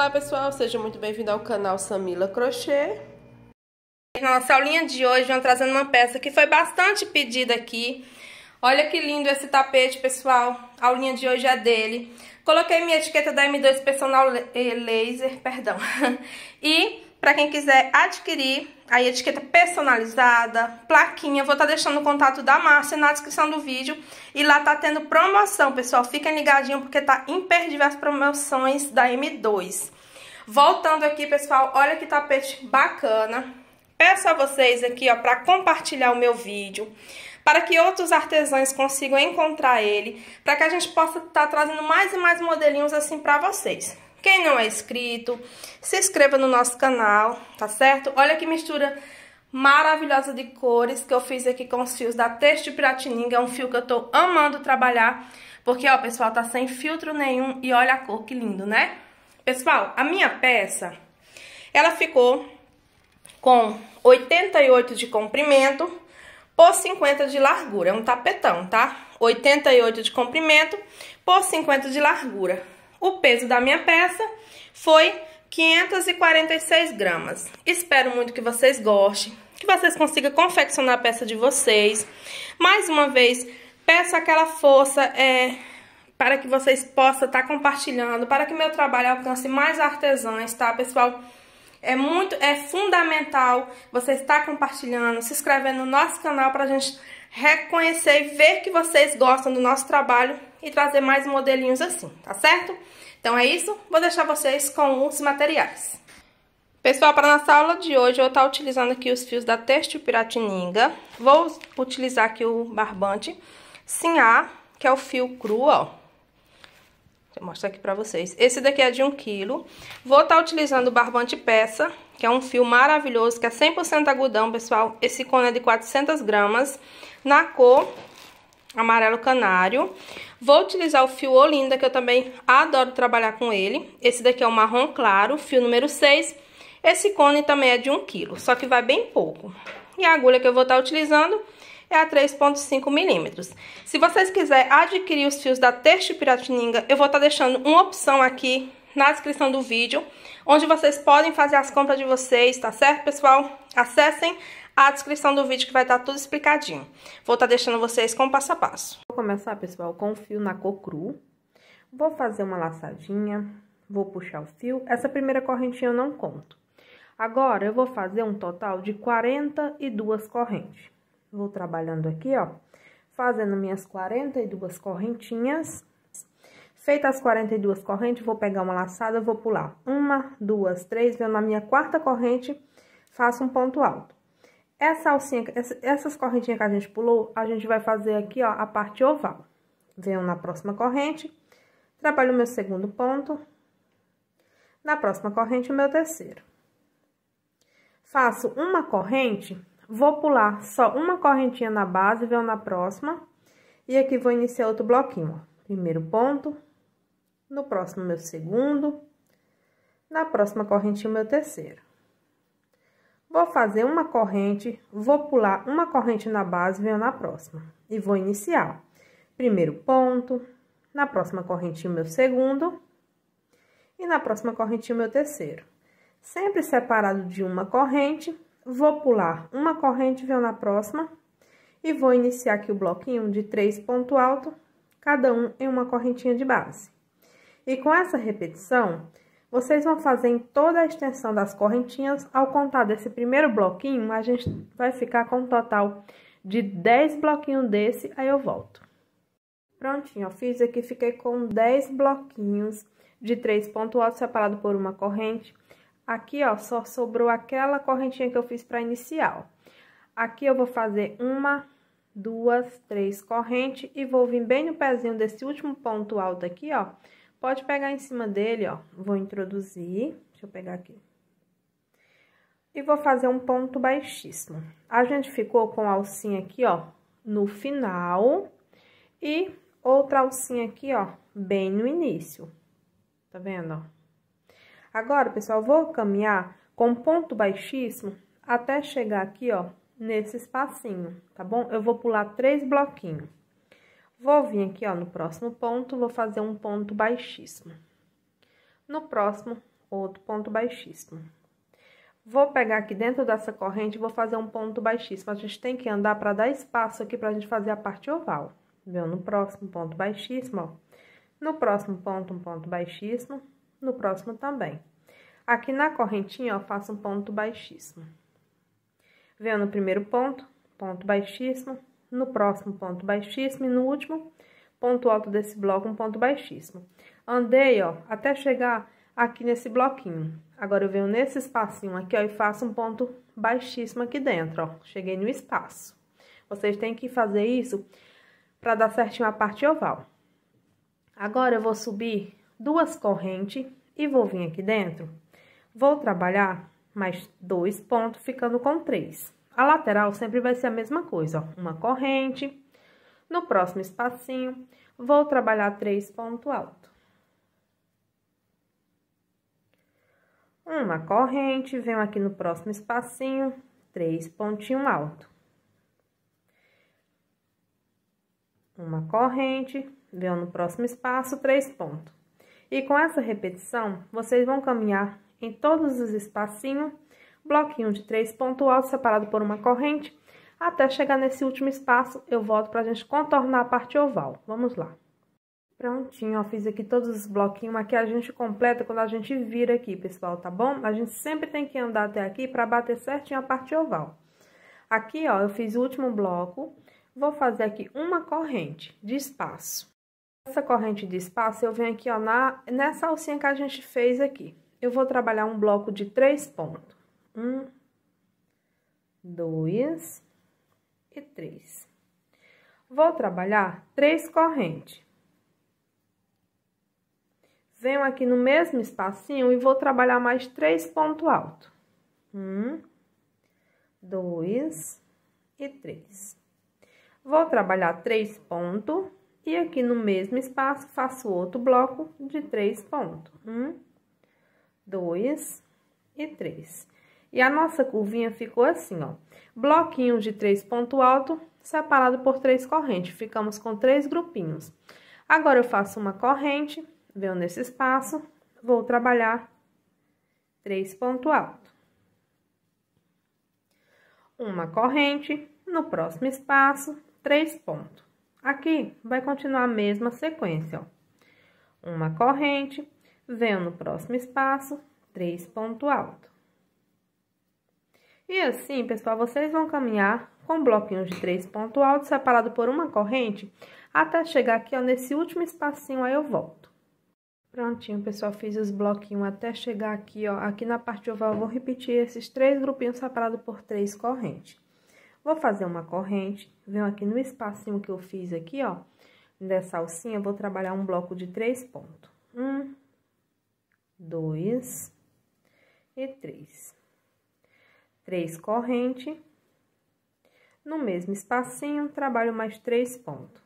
Olá pessoal, seja muito bem-vindo ao canal Samila Crochê. Na nossa aulinha de hoje, vamos trazendo uma peça que foi bastante pedida aqui. Olha que lindo esse tapete, pessoal. A aulinha de hoje é dele. Coloquei minha etiqueta da M2 Personal eh, Laser, perdão. E para quem quiser adquirir, aí etiqueta personalizada, plaquinha. Vou estar tá deixando o contato da Márcia na descrição do vídeo. E lá tá tendo promoção, pessoal. Fiquem ligadinhos porque tá imperdível as promoções da M2. Voltando aqui, pessoal, olha que tapete bacana. Peço a vocês aqui, ó, para compartilhar o meu vídeo, para que outros artesãos consigam encontrar ele, para que a gente possa estar tá trazendo mais e mais modelinhos assim para vocês. Quem não é inscrito, se inscreva no nosso canal, tá certo? Olha que mistura maravilhosa de cores que eu fiz aqui com os fios da Teste Piratininga. É um fio que eu tô amando trabalhar, porque, ó, pessoal, tá sem filtro nenhum e olha a cor, que lindo, né? Pessoal, a minha peça, ela ficou com 88 de comprimento por 50 de largura. É um tapetão, tá? 88 de comprimento por 50 de largura. O peso da minha peça foi 546 gramas. Espero muito que vocês gostem, que vocês consigam confeccionar a peça de vocês. Mais uma vez, peço aquela força é, para que vocês possam estar tá compartilhando, para que meu trabalho alcance mais artesãs, tá, pessoal? É muito, é fundamental você estar compartilhando, se inscrevendo no nosso canal para a gente reconhecer e ver que vocês gostam do nosso trabalho e trazer mais modelinhos assim, tá certo? Então é isso, vou deixar vocês com os materiais. Pessoal, para nossa aula de hoje, eu estou utilizando aqui os fios da Teste Piratininga. Vou utilizar aqui o barbante A, que é o fio cru, ó. Vou mostrar aqui para vocês. Esse daqui é de 1 kg. Vou estar utilizando o barbante peça, que é um fio maravilhoso, que é 100% agudão, pessoal. Esse cone é de 400 gramas na cor amarelo canário. Vou utilizar o fio Olinda, que eu também adoro trabalhar com ele. Esse daqui é o marrom claro, fio número 6. Esse cone também é de 1 kg, só que vai bem pouco. E a agulha que eu vou estar utilizando é a 3.5 milímetros. Se vocês quiserem adquirir os fios da Teste Piratininga, eu vou estar deixando uma opção aqui na descrição do vídeo, onde vocês podem fazer as compras de vocês, tá certo, pessoal? Acessem a descrição do vídeo que vai estar tá tudo explicadinho. Vou estar tá deixando vocês com o passo a passo. Vou começar, pessoal, com o fio na cor cru. Vou fazer uma laçadinha, vou puxar o fio. Essa primeira correntinha eu não conto. Agora, eu vou fazer um total de 42 correntes. Vou trabalhando aqui, ó, fazendo minhas 42 correntinhas. Feitas as 42 correntes, vou pegar uma laçada, vou pular uma, duas, três, vendo na minha quarta corrente, faço um ponto alto. Essa alcinha, essas correntinhas que a gente pulou, a gente vai fazer aqui, ó, a parte oval. Venho na próxima corrente, trabalho o meu segundo ponto, na próxima corrente o meu terceiro. Faço uma corrente, vou pular só uma correntinha na base, venho na próxima, e aqui vou iniciar outro bloquinho, ó. Primeiro ponto, no próximo meu segundo, na próxima correntinha o meu terceiro. Vou fazer uma corrente, vou pular uma corrente na base, venho na próxima. E vou iniciar. Primeiro ponto, na próxima correntinha meu segundo. E na próxima correntinha meu terceiro. Sempre separado de uma corrente, vou pular uma corrente, venho na próxima. E vou iniciar aqui o bloquinho de três ponto alto, cada um em uma correntinha de base. E com essa repetição, vocês vão fazer toda a extensão das correntinhas. Ao contar desse primeiro bloquinho, a gente vai ficar com um total de 10 bloquinhos desse, aí eu volto. Prontinho, eu fiz aqui, fiquei com 10 bloquinhos de três pontos altos separado por uma corrente. Aqui, ó, só sobrou aquela correntinha que eu fiz para inicial. Aqui eu vou fazer uma, duas, três correntes e vou vir bem no pezinho desse último ponto alto aqui, ó, Pode pegar em cima dele, ó, vou introduzir, deixa eu pegar aqui. E vou fazer um ponto baixíssimo. A gente ficou com a alcinha aqui, ó, no final e outra alcinha aqui, ó, bem no início. Tá vendo, ó? Agora, pessoal, vou caminhar com ponto baixíssimo até chegar aqui, ó, nesse espacinho, tá bom? Eu vou pular três bloquinhos. Vou vir aqui, ó, no próximo ponto, vou fazer um ponto baixíssimo. No próximo, outro ponto baixíssimo. Vou pegar aqui dentro dessa corrente e vou fazer um ponto baixíssimo. A gente tem que andar para dar espaço aqui para a gente fazer a parte oval. Viu? No próximo ponto baixíssimo, ó. No próximo ponto, um ponto baixíssimo. No próximo também. Aqui na correntinha, ó, faço um ponto baixíssimo. Vendo No primeiro ponto, ponto baixíssimo no próximo ponto baixíssimo e no último ponto alto desse bloco, um ponto baixíssimo. Andei, ó, até chegar aqui nesse bloquinho. Agora, eu venho nesse espacinho aqui, ó, e faço um ponto baixíssimo aqui dentro, ó. Cheguei no espaço. Vocês têm que fazer isso para dar certinho a parte oval. Agora, eu vou subir duas correntes e vou vir aqui dentro. Vou trabalhar mais dois pontos, ficando com três. A lateral sempre vai ser a mesma coisa, ó, uma corrente. No próximo espacinho, vou trabalhar três ponto alto. Uma corrente, venho aqui no próximo espacinho, três pontinho alto. Uma corrente, venho no próximo espaço, três pontos. E com essa repetição, vocês vão caminhar em todos os espacinhos bloquinho de três pontos altos separado por uma corrente. Até chegar nesse último espaço, eu volto para a gente contornar a parte oval. Vamos lá. Prontinho, ó, fiz aqui todos os bloquinhos. Aqui a gente completa quando a gente vira aqui, pessoal, tá bom? A gente sempre tem que andar até aqui para bater certinho a parte oval. Aqui, ó, eu fiz o último bloco. Vou fazer aqui uma corrente de espaço. Essa corrente de espaço, eu venho aqui, ó, na, nessa alcinha que a gente fez aqui. Eu vou trabalhar um bloco de três pontos. Um, dois e três. Vou trabalhar três correntes. Venho aqui no mesmo espacinho e vou trabalhar mais três pontos altos. Um, dois e três. Vou trabalhar três pontos e aqui no mesmo espaço faço outro bloco de três pontos. Um, dois e três. E a nossa curvinha ficou assim, ó. Bloquinho de três ponto alto, separado por três correntes. Ficamos com três grupinhos. Agora, eu faço uma corrente, venho nesse espaço, vou trabalhar três ponto alto. Uma corrente, no próximo espaço, três pontos. Aqui, vai continuar a mesma sequência, ó. Uma corrente, venho no próximo espaço, três ponto alto e assim, pessoal, vocês vão caminhar com bloquinhos de três pontos altos separado por uma corrente até chegar aqui, ó, nesse último espacinho, aí eu volto. Prontinho, pessoal, fiz os bloquinhos até chegar aqui, ó, aqui na parte oval, vou repetir esses três grupinhos separados por três correntes. Vou fazer uma corrente, venho aqui no espacinho que eu fiz aqui, ó, dessa alcinha, vou trabalhar um bloco de três pontos. Um, dois e três três correntes. No mesmo espacinho, trabalho mais três pontos.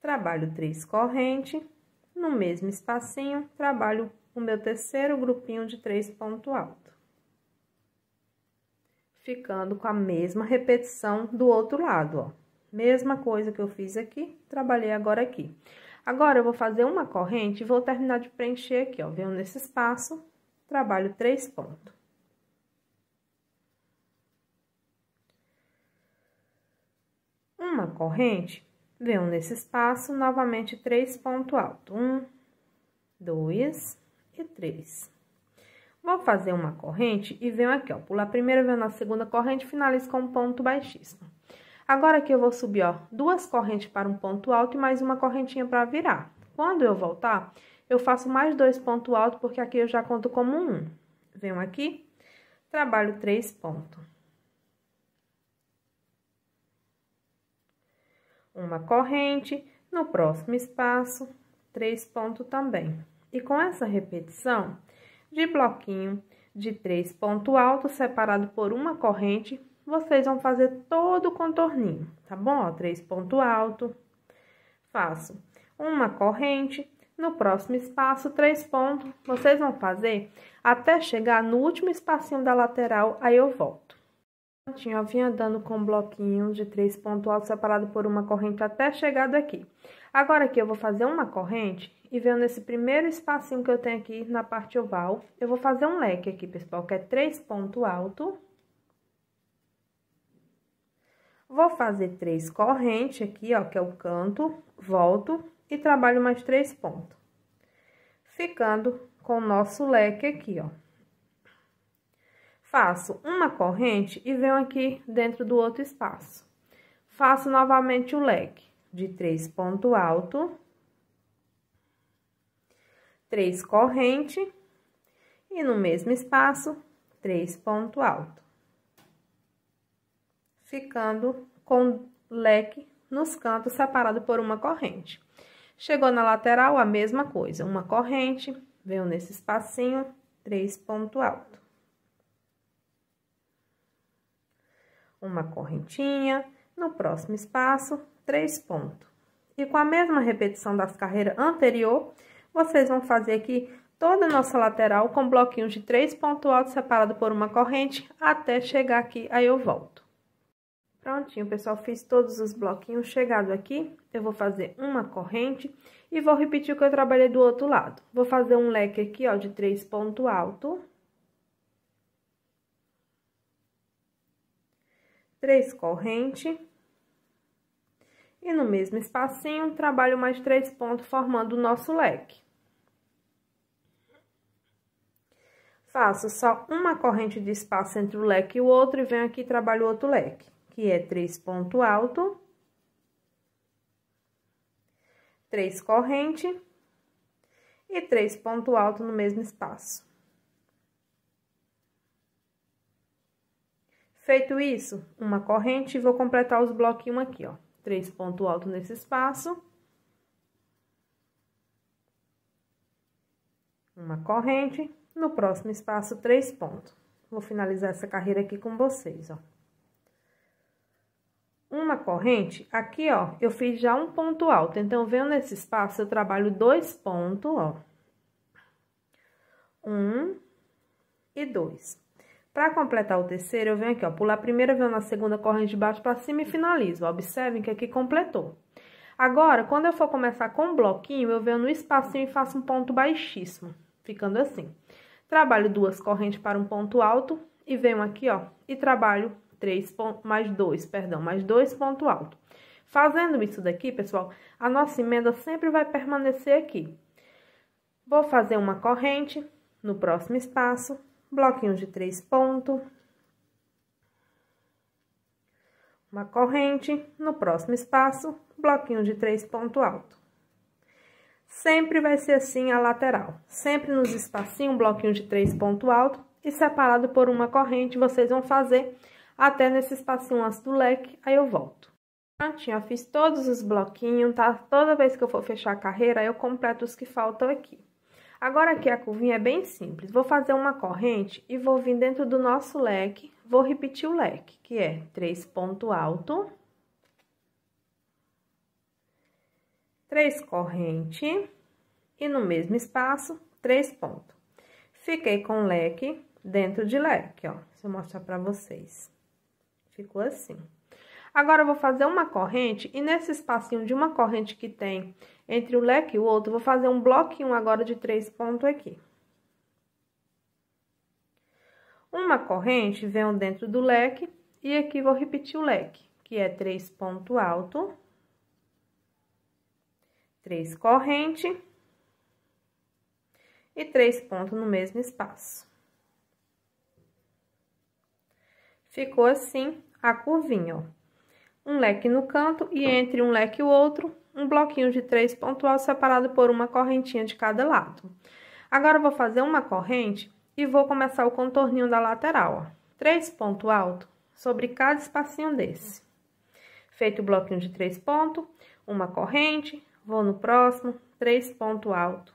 Trabalho três correntes. No mesmo espacinho, trabalho o meu terceiro grupinho de três pontos alto. Ficando com a mesma repetição do outro lado, ó. Mesma coisa que eu fiz aqui, trabalhei agora aqui. Agora, eu vou fazer uma corrente e vou terminar de preencher aqui, ó. Venho nesse espaço, trabalho três pontos. Uma corrente, venho nesse espaço, novamente três pontos alto. Um, dois e três. Vou fazer uma corrente e venho aqui, ó. Pular a primeira, venho na segunda corrente, finalizo com um ponto baixíssimo. Agora aqui eu vou subir, ó, duas correntes para um ponto alto e mais uma correntinha para virar. Quando eu voltar, eu faço mais dois pontos altos, porque aqui eu já conto como um. Venho aqui, trabalho três pontos. Uma corrente, no próximo espaço, três pontos também. E com essa repetição de bloquinho de três pontos altos separado por uma corrente, vocês vão fazer todo o contorninho, tá bom? Ó, três ponto alto, faço uma corrente, no próximo espaço, três pontos, vocês vão fazer até chegar no último espacinho da lateral, aí eu volto. Prontinho, eu vim andando com um bloquinho de três pontos altos separado por uma corrente até chegar daqui. Agora aqui eu vou fazer uma corrente e vendo nesse primeiro espacinho que eu tenho aqui na parte oval, eu vou fazer um leque aqui, pessoal, que é três pontos altos. Vou fazer três correntes aqui, ó, que é o canto, volto e trabalho mais três pontos. Ficando com o nosso leque aqui, ó. Faço uma corrente e venho aqui dentro do outro espaço. Faço novamente o leque de três ponto alto, três corrente e no mesmo espaço, três ponto alto ficando com leque nos cantos separado por uma corrente. Chegou na lateral, a mesma coisa, uma corrente, Veio nesse espacinho, três ponto alto. Uma correntinha, no próximo espaço, três pontos. E com a mesma repetição das carreiras anterior, vocês vão fazer aqui toda a nossa lateral com bloquinhos de três pontos altos separado por uma corrente até chegar aqui, aí eu volto. Prontinho, pessoal, fiz todos os bloquinhos. Chegado aqui, eu vou fazer uma corrente e vou repetir o que eu trabalhei do outro lado. Vou fazer um leque aqui, ó, de três ponto alto. Três corrente. E no mesmo espacinho, trabalho mais três pontos, formando o nosso leque. Faço só uma corrente de espaço entre o leque e o outro e venho aqui e trabalho o outro leque que é três ponto alto, três corrente e três ponto alto no mesmo espaço. Feito isso, uma corrente, vou completar os bloquinhos aqui, ó. Três ponto alto nesse espaço. Uma corrente, no próximo espaço, três pontos. Vou finalizar essa carreira aqui com vocês, ó uma corrente, aqui, ó, eu fiz já um ponto alto. Então, venho nesse espaço, eu trabalho dois pontos, ó. Um e dois. Para completar o terceiro, eu venho aqui, ó, pular a primeira, venho na segunda corrente de baixo para cima e finalizo. observem que aqui completou. Agora, quando eu for começar com um bloquinho, eu venho no espacinho e faço um ponto baixíssimo, ficando assim. Trabalho duas correntes para um ponto alto e venho aqui, ó, e trabalho pontos, mais dois, perdão, mais dois ponto alto. Fazendo isso daqui, pessoal, a nossa emenda sempre vai permanecer aqui. Vou fazer uma corrente no próximo espaço, bloquinho de três pontos, uma corrente no próximo espaço, bloquinho de três ponto alto. Sempre vai ser assim a lateral, sempre nos espacinhos, um bloquinho de três ponto alto e separado por uma corrente, vocês vão fazer até nesse espacinho antes do leque, aí eu volto. Prontinho, ah, eu fiz todos os bloquinhos, tá? Toda vez que eu for fechar a carreira, eu completo os que faltam aqui. Agora aqui a curvinha é bem simples, vou fazer uma corrente e vou vir dentro do nosso leque, vou repetir o leque, que é três ponto alto, três corrente e no mesmo espaço, três pontos. Fiquei com leque dentro de leque, ó, deixa eu mostrar pra vocês. Ficou assim. Agora, eu vou fazer uma corrente e nesse espacinho de uma corrente que tem entre o leque e o outro, vou fazer um bloquinho agora de três pontos aqui. Uma corrente, venho dentro do leque e aqui vou repetir o leque, que é três ponto alto, três corrente e três pontos no mesmo espaço. Ficou assim a curvinha, ó. Um leque no canto e entre um leque e o outro, um bloquinho de três pontual separado por uma correntinha de cada lado. Agora, vou fazer uma corrente e vou começar o contorninho da lateral, ó. Três pontos alto sobre cada espacinho desse. Feito o bloquinho de três pontos, uma corrente, vou no próximo, três pontos alto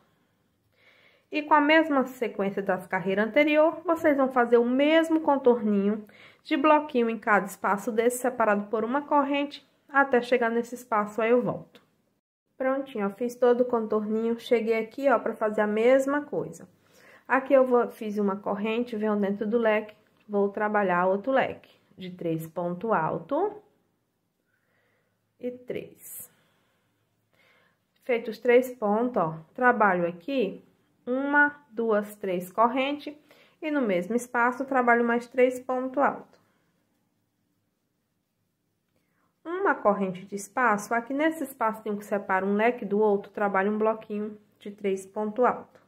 e com a mesma sequência das carreiras anterior, vocês vão fazer o mesmo contorninho de bloquinho em cada espaço desse, separado por uma corrente, até chegar nesse espaço, aí eu volto. Prontinho, ó, fiz todo o contorninho, cheguei aqui, ó, pra fazer a mesma coisa. Aqui eu vou, fiz uma corrente, venho dentro do leque, vou trabalhar outro leque de três ponto alto e três. Feito os três pontos, ó, trabalho aqui uma, duas, três corrente e no mesmo espaço trabalho mais três ponto alto. Uma corrente de espaço, aqui nesse espaço tem que separa um leque do outro, trabalho um bloquinho de três ponto alto.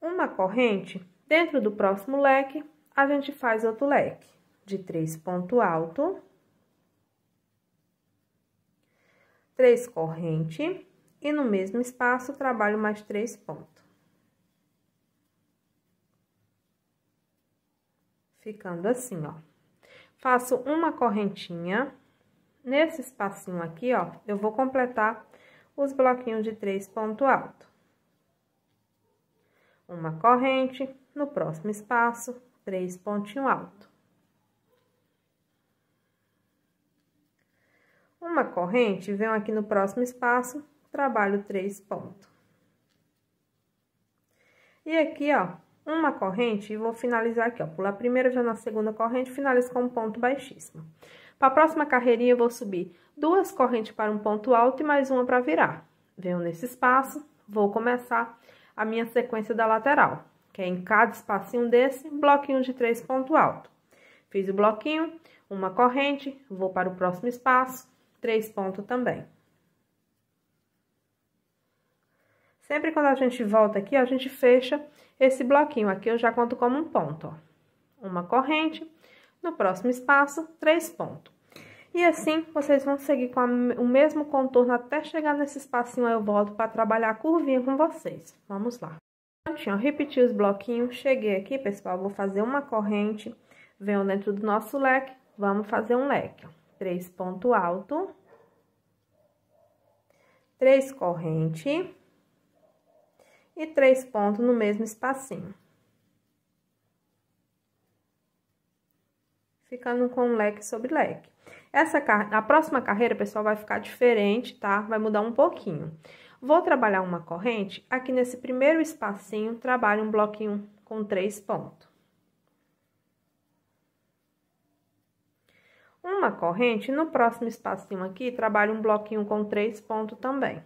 Uma corrente, dentro do próximo leque, a gente faz outro leque de três ponto alto, três corrente e no mesmo espaço trabalho mais três pontos. Ficando assim, ó. Faço uma correntinha. Nesse espacinho aqui, ó, eu vou completar os bloquinhos de três pontos alto. Uma corrente, no próximo espaço, três pontinho alto. Uma corrente, venho aqui no próximo espaço, trabalho três pontos. E aqui, ó, uma corrente, e vou finalizar aqui, ó, pular a primeira, já na segunda corrente, finalizo com um ponto baixíssimo. Para a próxima carreirinha, eu vou subir duas correntes para um ponto alto e mais uma para virar. Venho nesse espaço, vou começar a minha sequência da lateral, que é em cada espacinho desse, bloquinho de três pontos alto. Fiz o bloquinho, uma corrente, vou para o próximo espaço, três pontos também. Sempre quando a gente volta aqui, ó, a gente fecha esse bloquinho aqui, eu já conto como um ponto, ó. Uma corrente, no próximo espaço, três pontos. E assim, vocês vão seguir com a, o mesmo contorno até chegar nesse espacinho, aí eu volto para trabalhar a curvinha com vocês. Vamos lá. Prontinho, repeti os bloquinhos, cheguei aqui, pessoal, vou fazer uma corrente, venho dentro do nosso leque, vamos fazer um leque, ó. Três ponto alto, três corrente e três pontos no mesmo espacinho. Ficando com leque sobre leque. Essa a próxima carreira, pessoal, vai ficar diferente, tá? Vai mudar um pouquinho. Vou trabalhar uma corrente, aqui nesse primeiro espacinho, trabalho um bloquinho com três pontos. Uma corrente, no próximo espacinho aqui, trabalho um bloquinho com três pontos também.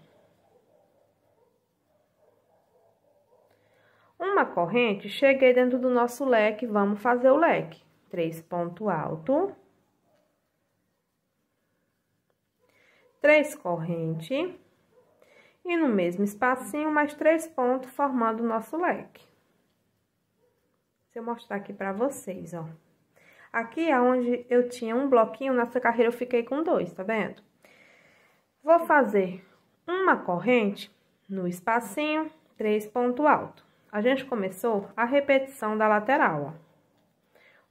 Uma corrente, cheguei dentro do nosso leque, vamos fazer o leque. Três ponto alto. Três corrente. E no mesmo espacinho, mais três pontos, formando o nosso leque. Deixa eu mostrar aqui pra vocês, ó. Aqui é onde eu tinha um bloquinho, nessa carreira eu fiquei com dois, tá vendo? Vou fazer uma corrente no espacinho, três ponto alto a gente começou a repetição da lateral,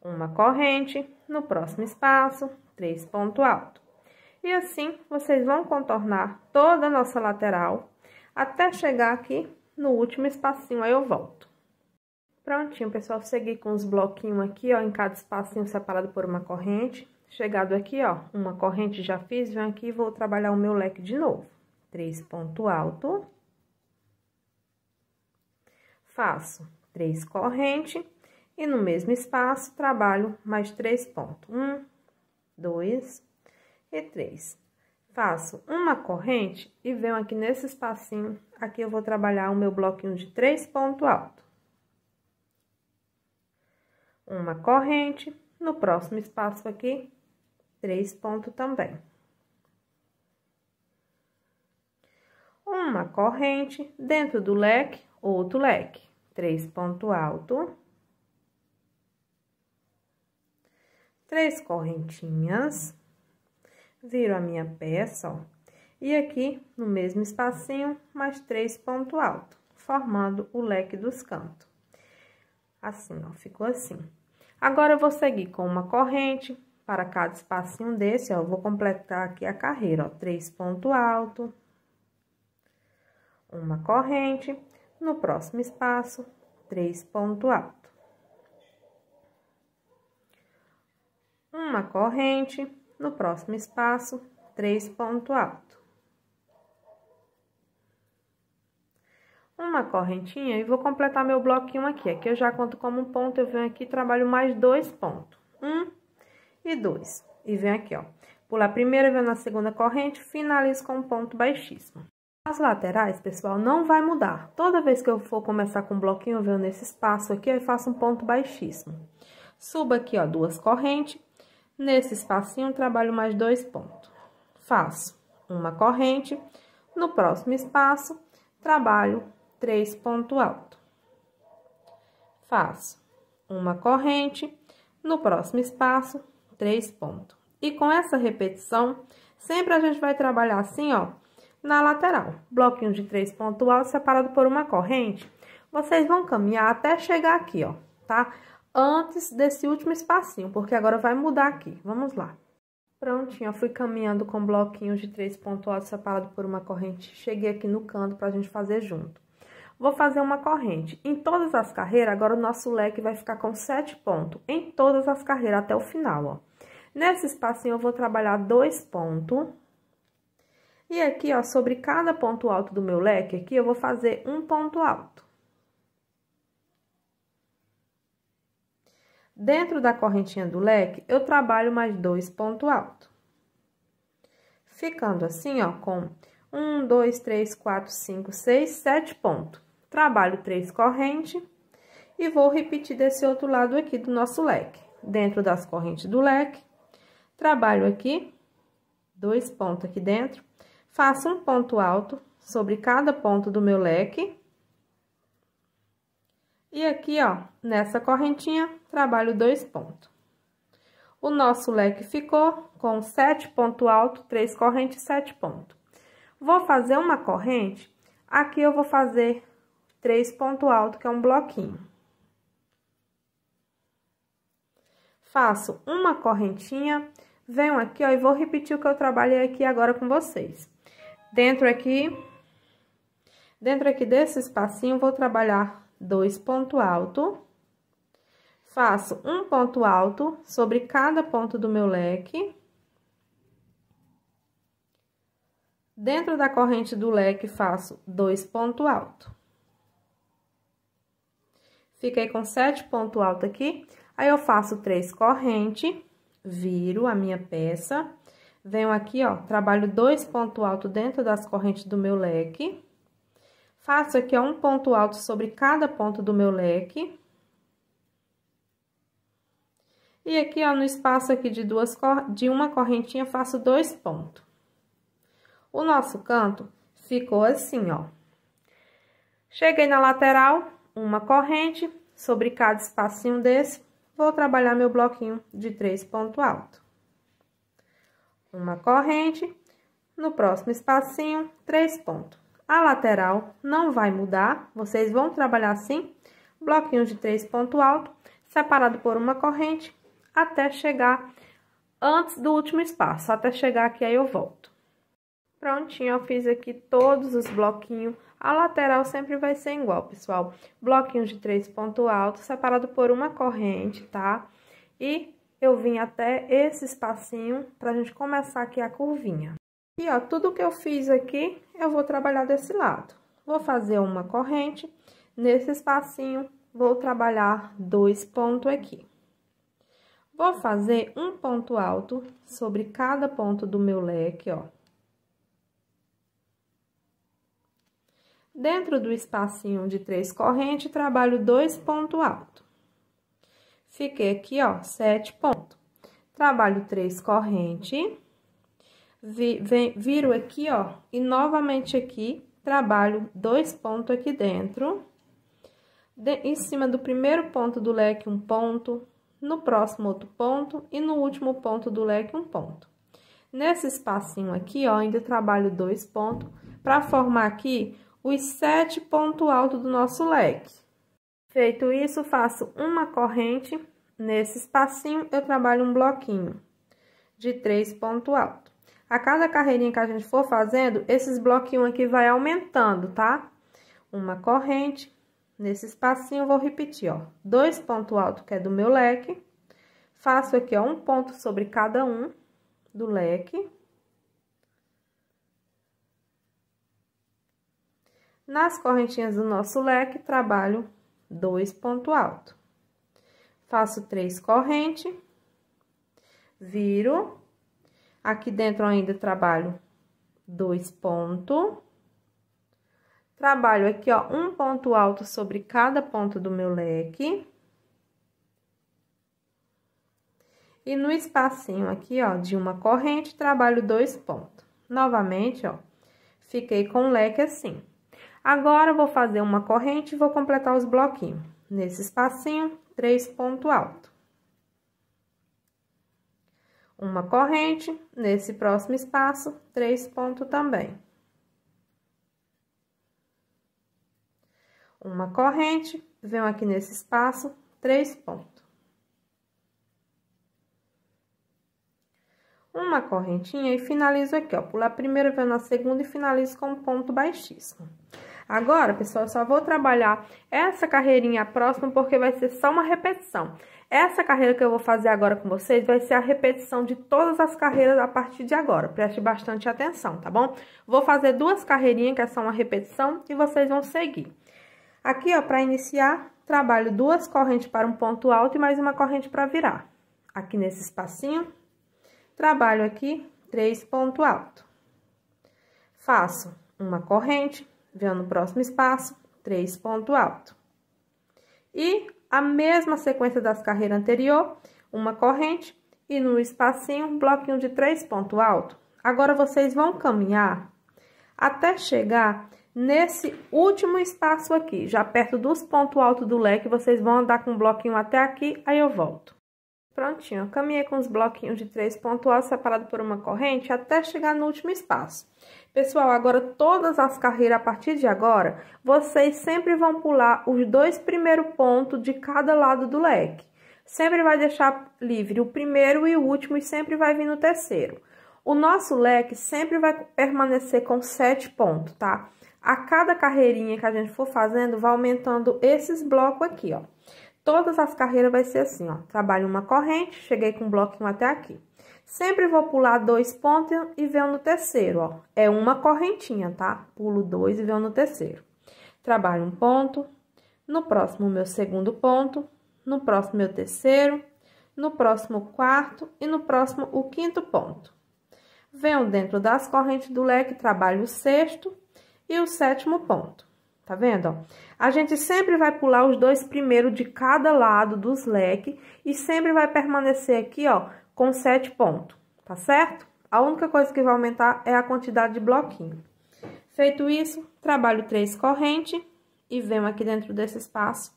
ó. Uma corrente, no próximo espaço, três ponto alto. E assim, vocês vão contornar toda a nossa lateral até chegar aqui no último espacinho, aí eu volto. Prontinho, pessoal, segui com os bloquinhos aqui, ó, em cada espacinho separado por uma corrente. Chegado aqui, ó, uma corrente já fiz, venho aqui e vou trabalhar o meu leque de novo. Três ponto alto faço três corrente e no mesmo espaço trabalho mais três pontos. Um, dois e três. Faço uma corrente e venho aqui nesse espacinho, aqui eu vou trabalhar o meu bloquinho de três pontos alto. Uma corrente, no próximo espaço aqui, três pontos também. Uma corrente, dentro do leque, outro leque três ponto alto, três correntinhas, viro a minha peça, ó, e aqui no mesmo espacinho, mais três ponto alto, formando o leque dos cantos. Assim, ó, ficou assim. Agora, eu vou seguir com uma corrente para cada espacinho desse, ó, eu vou completar aqui a carreira, ó, três ponto alto, uma corrente no próximo espaço, três ponto alto. Uma corrente, no próximo espaço, três ponto alto. Uma correntinha e vou completar meu bloquinho aqui. Aqui eu já conto como um ponto, eu venho aqui e trabalho mais dois pontos. Um e dois. E venho aqui, ó. Pular a primeira, venho na segunda corrente, finalizo com um ponto baixíssimo. As laterais, pessoal, não vai mudar. Toda vez que eu for começar com um bloquinho, eu venho nesse espaço aqui, aí faço um ponto baixíssimo. Subo aqui, ó, duas correntes. Nesse espacinho, trabalho mais dois pontos. Faço uma corrente. No próximo espaço, trabalho três pontos alto. Faço uma corrente. No próximo espaço, três pontos. E com essa repetição, sempre a gente vai trabalhar assim, ó na lateral. Bloquinho de três pontos altos separado por uma corrente. Vocês vão caminhar até chegar aqui, ó, tá? Antes desse último espacinho, porque agora vai mudar aqui. Vamos lá. Prontinho, ó, fui caminhando com bloquinho de três pontos altos separado por uma corrente. Cheguei aqui no canto pra gente fazer junto. Vou fazer uma corrente. Em todas as carreiras, agora o nosso leque vai ficar com sete pontos. Em todas as carreiras, até o final, ó. Nesse espacinho, eu vou trabalhar dois pontos e aqui, ó, sobre cada ponto alto do meu leque, aqui eu vou fazer um ponto alto. Dentro da correntinha do leque, eu trabalho mais dois pontos altos. Ficando assim, ó, com um, dois, três, quatro, cinco, seis, sete pontos. Trabalho três correntes e vou repetir desse outro lado aqui do nosso leque. Dentro das correntes do leque, trabalho aqui, dois pontos aqui dentro, Faço um ponto alto sobre cada ponto do meu leque. E aqui, ó, nessa correntinha, trabalho dois pontos. O nosso leque ficou com sete ponto alto, três correntes, sete pontos. Vou fazer uma corrente, aqui eu vou fazer três ponto alto, que é um bloquinho. Faço uma correntinha, venho aqui, ó, e vou repetir o que eu trabalhei aqui agora com vocês. Dentro aqui, dentro aqui desse espacinho, vou trabalhar dois ponto alto. Faço um ponto alto sobre cada ponto do meu leque. Dentro da corrente do leque, faço dois ponto alto. Fiquei com sete ponto alto aqui. Aí, eu faço três corrente, viro a minha peça Venho aqui, ó, trabalho dois pontos altos dentro das correntes do meu leque. Faço aqui, ó, um ponto alto sobre cada ponto do meu leque. E aqui, ó, no espaço aqui de duas de uma correntinha, faço dois pontos. O nosso canto ficou assim, ó. Cheguei na lateral, uma corrente, sobre cada espacinho desse, vou trabalhar meu bloquinho de três pontos altos uma corrente, no próximo espacinho, três pontos. A lateral não vai mudar, vocês vão trabalhar assim, bloquinhos de três ponto alto, separado por uma corrente, até chegar antes do último espaço, até chegar aqui, aí eu volto. Prontinho, eu fiz aqui todos os bloquinhos, a lateral sempre vai ser igual, pessoal. Bloquinhos de três ponto alto, separado por uma corrente, tá? E eu vim até esse espacinho para a gente começar aqui a curvinha. E, ó, tudo que eu fiz aqui, eu vou trabalhar desse lado. Vou fazer uma corrente, nesse espacinho, vou trabalhar dois pontos aqui. Vou fazer um ponto alto sobre cada ponto do meu leque, ó. Dentro do espacinho de três correntes, trabalho dois pontos altos. Fiquei aqui, ó, sete pontos. Trabalho três corrente. Vi, vem, viro aqui, ó, e novamente aqui, trabalho dois pontos aqui dentro. De, em cima do primeiro ponto do leque, um ponto. No próximo, outro ponto. E no último ponto do leque, um ponto. Nesse espacinho aqui, ó, ainda trabalho dois pontos para formar aqui os sete pontos altos do nosso leque. Feito isso, faço uma corrente, nesse espacinho eu trabalho um bloquinho de três ponto alto. A cada carreirinha que a gente for fazendo, esses bloquinhos aqui vai aumentando, tá? Uma corrente, nesse espacinho eu vou repetir, ó, dois ponto alto que é do meu leque, faço aqui, ó, um ponto sobre cada um do leque. Nas correntinhas do nosso leque, trabalho dois ponto alto. Faço três corrente, viro, aqui dentro ainda trabalho dois ponto, trabalho aqui, ó, um ponto alto sobre cada ponto do meu leque. E no espacinho aqui, ó, de uma corrente, trabalho dois pontos. Novamente, ó, fiquei com o leque assim. Agora, vou fazer uma corrente e vou completar os bloquinhos. Nesse espacinho, três ponto alto. Uma corrente, nesse próximo espaço, três ponto também. Uma corrente, venho aqui nesse espaço, três pontos. Uma correntinha e finalizo aqui, ó. Pular a primeira, venho na segunda e finalizo com um ponto baixíssimo. Agora, pessoal, eu só vou trabalhar essa carreirinha próxima porque vai ser só uma repetição. Essa carreira que eu vou fazer agora com vocês vai ser a repetição de todas as carreiras a partir de agora. Preste bastante atenção, tá bom? Vou fazer duas carreirinhas que é só uma repetição e vocês vão seguir. Aqui, ó, para iniciar, trabalho duas correntes para um ponto alto e mais uma corrente para virar. Aqui nesse espacinho, trabalho aqui três ponto alto. Faço uma corrente, Vendo no próximo espaço, três ponto alto. E a mesma sequência das carreiras anterior, uma corrente e no espacinho, um bloquinho de três ponto alto. Agora, vocês vão caminhar até chegar nesse último espaço aqui, já perto dos pontos altos do leque, vocês vão andar com um bloquinho até aqui, aí eu volto. Prontinho, eu caminhei com os bloquinhos de três pontos alto separado por uma corrente até chegar no último espaço. Pessoal, agora todas as carreiras a partir de agora, vocês sempre vão pular os dois primeiros pontos de cada lado do leque. Sempre vai deixar livre o primeiro e o último e sempre vai vir no terceiro. O nosso leque sempre vai permanecer com sete pontos, tá? A cada carreirinha que a gente for fazendo, vai aumentando esses blocos aqui, ó. Todas as carreiras vai ser assim, ó. Trabalho uma corrente, cheguei com um bloquinho até aqui. Sempre vou pular dois pontos e venho no terceiro, ó. É uma correntinha, tá? Pulo dois e venho no terceiro. Trabalho um ponto, no próximo meu segundo ponto, no próximo meu terceiro, no próximo quarto e no próximo o quinto ponto. Venho dentro das correntes do leque, trabalho o sexto e o sétimo ponto. Tá vendo? Ó? A gente sempre vai pular os dois primeiros de cada lado dos leques e sempre vai permanecer aqui, ó, com 7 pontos, tá certo? A única coisa que vai aumentar é a quantidade de bloquinho. Feito isso, trabalho três corrente e venho aqui dentro desse espaço,